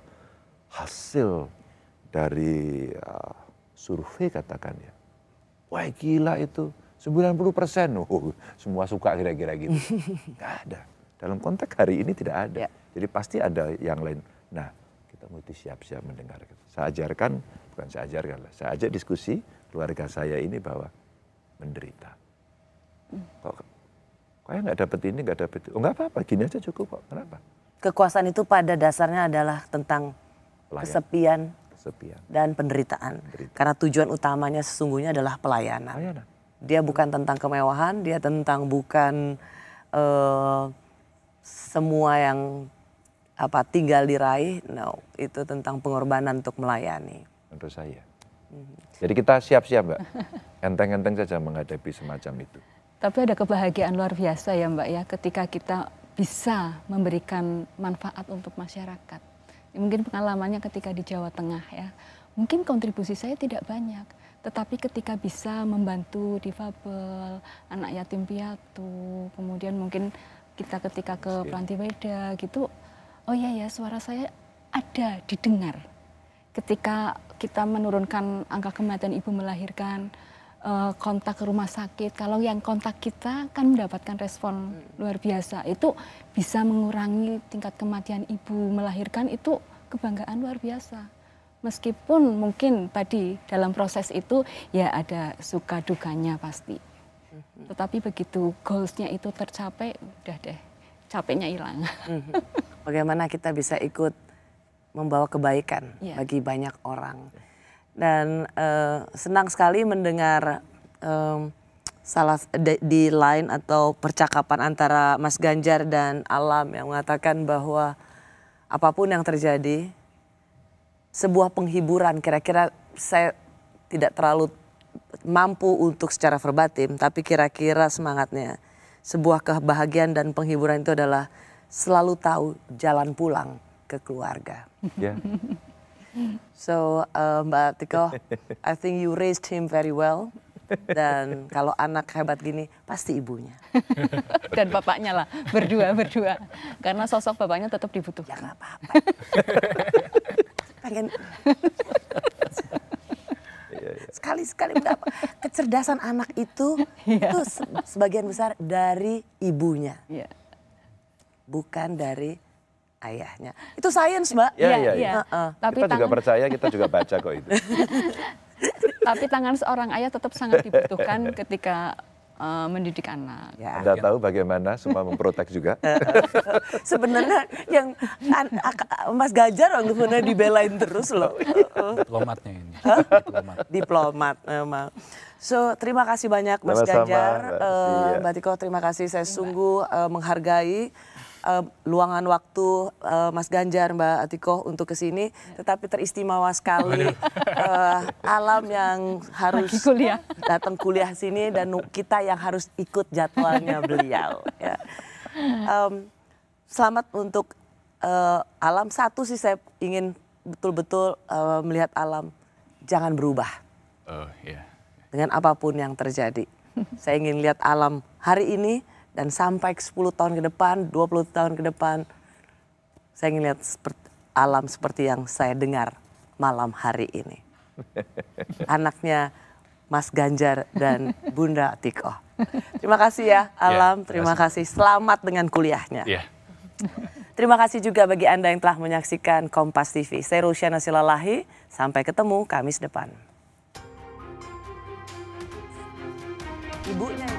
hasil dari uh, survei katakan ya wah gila itu 90 persen oh, semua suka kira-kira gitu nggak ada dalam konteks hari ini tidak ada ya. jadi pasti ada yang lain nah kita mesti siap-siap mendengarkan saya ajarkan bukan saya ajarkan lah saya ajak diskusi keluarga saya ini bahwa menderita kok kayak nggak dapet ini nggak dapet itu oh, nggak apa-apa gini aja cukup kok kenapa kekuasaan itu pada dasarnya adalah tentang Pelayan. kesepian kesepian dan penderitaan. penderitaan karena tujuan utamanya sesungguhnya adalah pelayanan, pelayanan. dia bukan tentang kemewahan dia tentang bukan uh, semua yang apa tinggal diraih no itu tentang pengorbanan untuk melayani menurut saya mhm. jadi kita siap-siap mbak enteng-enteng saja menghadapi semacam itu tapi ada kebahagiaan luar biasa ya Mbak ya ketika kita bisa memberikan manfaat untuk masyarakat. Ya, mungkin pengalamannya ketika di Jawa Tengah ya. Mungkin kontribusi saya tidak banyak, tetapi ketika bisa membantu difabel, anak yatim piatu, kemudian mungkin kita ketika ke iya. Weda gitu, oh iya ya suara saya ada didengar. Ketika kita menurunkan angka kematian ibu melahirkan, Eh, kontak ke rumah sakit. Kalau yang kontak kita kan mendapatkan respon hmm. luar biasa. Itu bisa mengurangi tingkat kematian ibu melahirkan itu kebanggaan luar biasa. Meskipun mungkin tadi dalam proses itu ya ada suka dukanya pasti. Hmm. Tetapi begitu goalsnya itu tercapai, udah deh capeknya hilang. Hmm. Bagaimana kita bisa ikut membawa kebaikan yeah. bagi banyak orang dan uh, senang sekali mendengar um, salah di, di line atau percakapan antara Mas Ganjar dan Alam yang mengatakan bahwa apapun yang terjadi sebuah penghiburan kira-kira saya tidak terlalu mampu untuk secara verbatim tapi kira-kira semangatnya sebuah kebahagiaan dan penghiburan itu adalah selalu tahu jalan pulang ke keluarga. Yeah. So uh, Mbak Tiko, I think you raised him very well. Dan kalau anak hebat gini, pasti ibunya. Dan bapaknya lah, berdua, berdua. Karena sosok bapaknya tetap dibutuhkan. Ya apa-apa. Pengen... Sekali-sekali iya, iya. berapa. Kecerdasan anak itu, yeah. itu sebagian besar dari ibunya. Iya. Bukan dari ayahnya. Itu sains, Mbak. Iya, iya. Ya. Uh -uh. Tapi kita tangan... juga percaya, kita juga baca kok itu. Tapi tangan seorang ayah tetap sangat dibutuhkan ketika uh, mendidik anak. Ya. Anda ya. tahu bagaimana semua memprotek juga. Sebenarnya yang Mas Gajar waktu benar dibelain terus loh. Diplomatnya ini. Huh? Diplomat. Diplomat memang. So, terima kasih banyak Mas Sama -sama, Gajar. Mbak, uh, Mbak Tiko, terima kasih. Saya iya, sungguh uh, menghargai uh, luangan waktu uh, Mas Ganjar, Mbak Atiko untuk ke sini, tetapi teristimewa sekali uh, alam yang harus kuliah. datang kuliah sini dan kita yang harus ikut jadwalnya beliau. Ya. Um, selamat untuk uh, alam satu sih saya ingin betul-betul uh, melihat alam jangan berubah. Oh, yeah. Dengan apapun yang terjadi. saya ingin lihat alam hari ini dan sampai 10 tahun ke depan, 20 tahun ke depan, saya lihat seperti, alam seperti yang saya dengar malam hari ini. Anaknya Mas Ganjar dan Bunda Tiko Terima kasih ya, ya Alam, ya, terima kasih. kasih. Selamat dengan kuliahnya. Ya. Terima kasih juga bagi Anda yang telah menyaksikan Kompas TV. Saya Rusyana Silalahi, sampai ketemu Kamis depan. Ibunya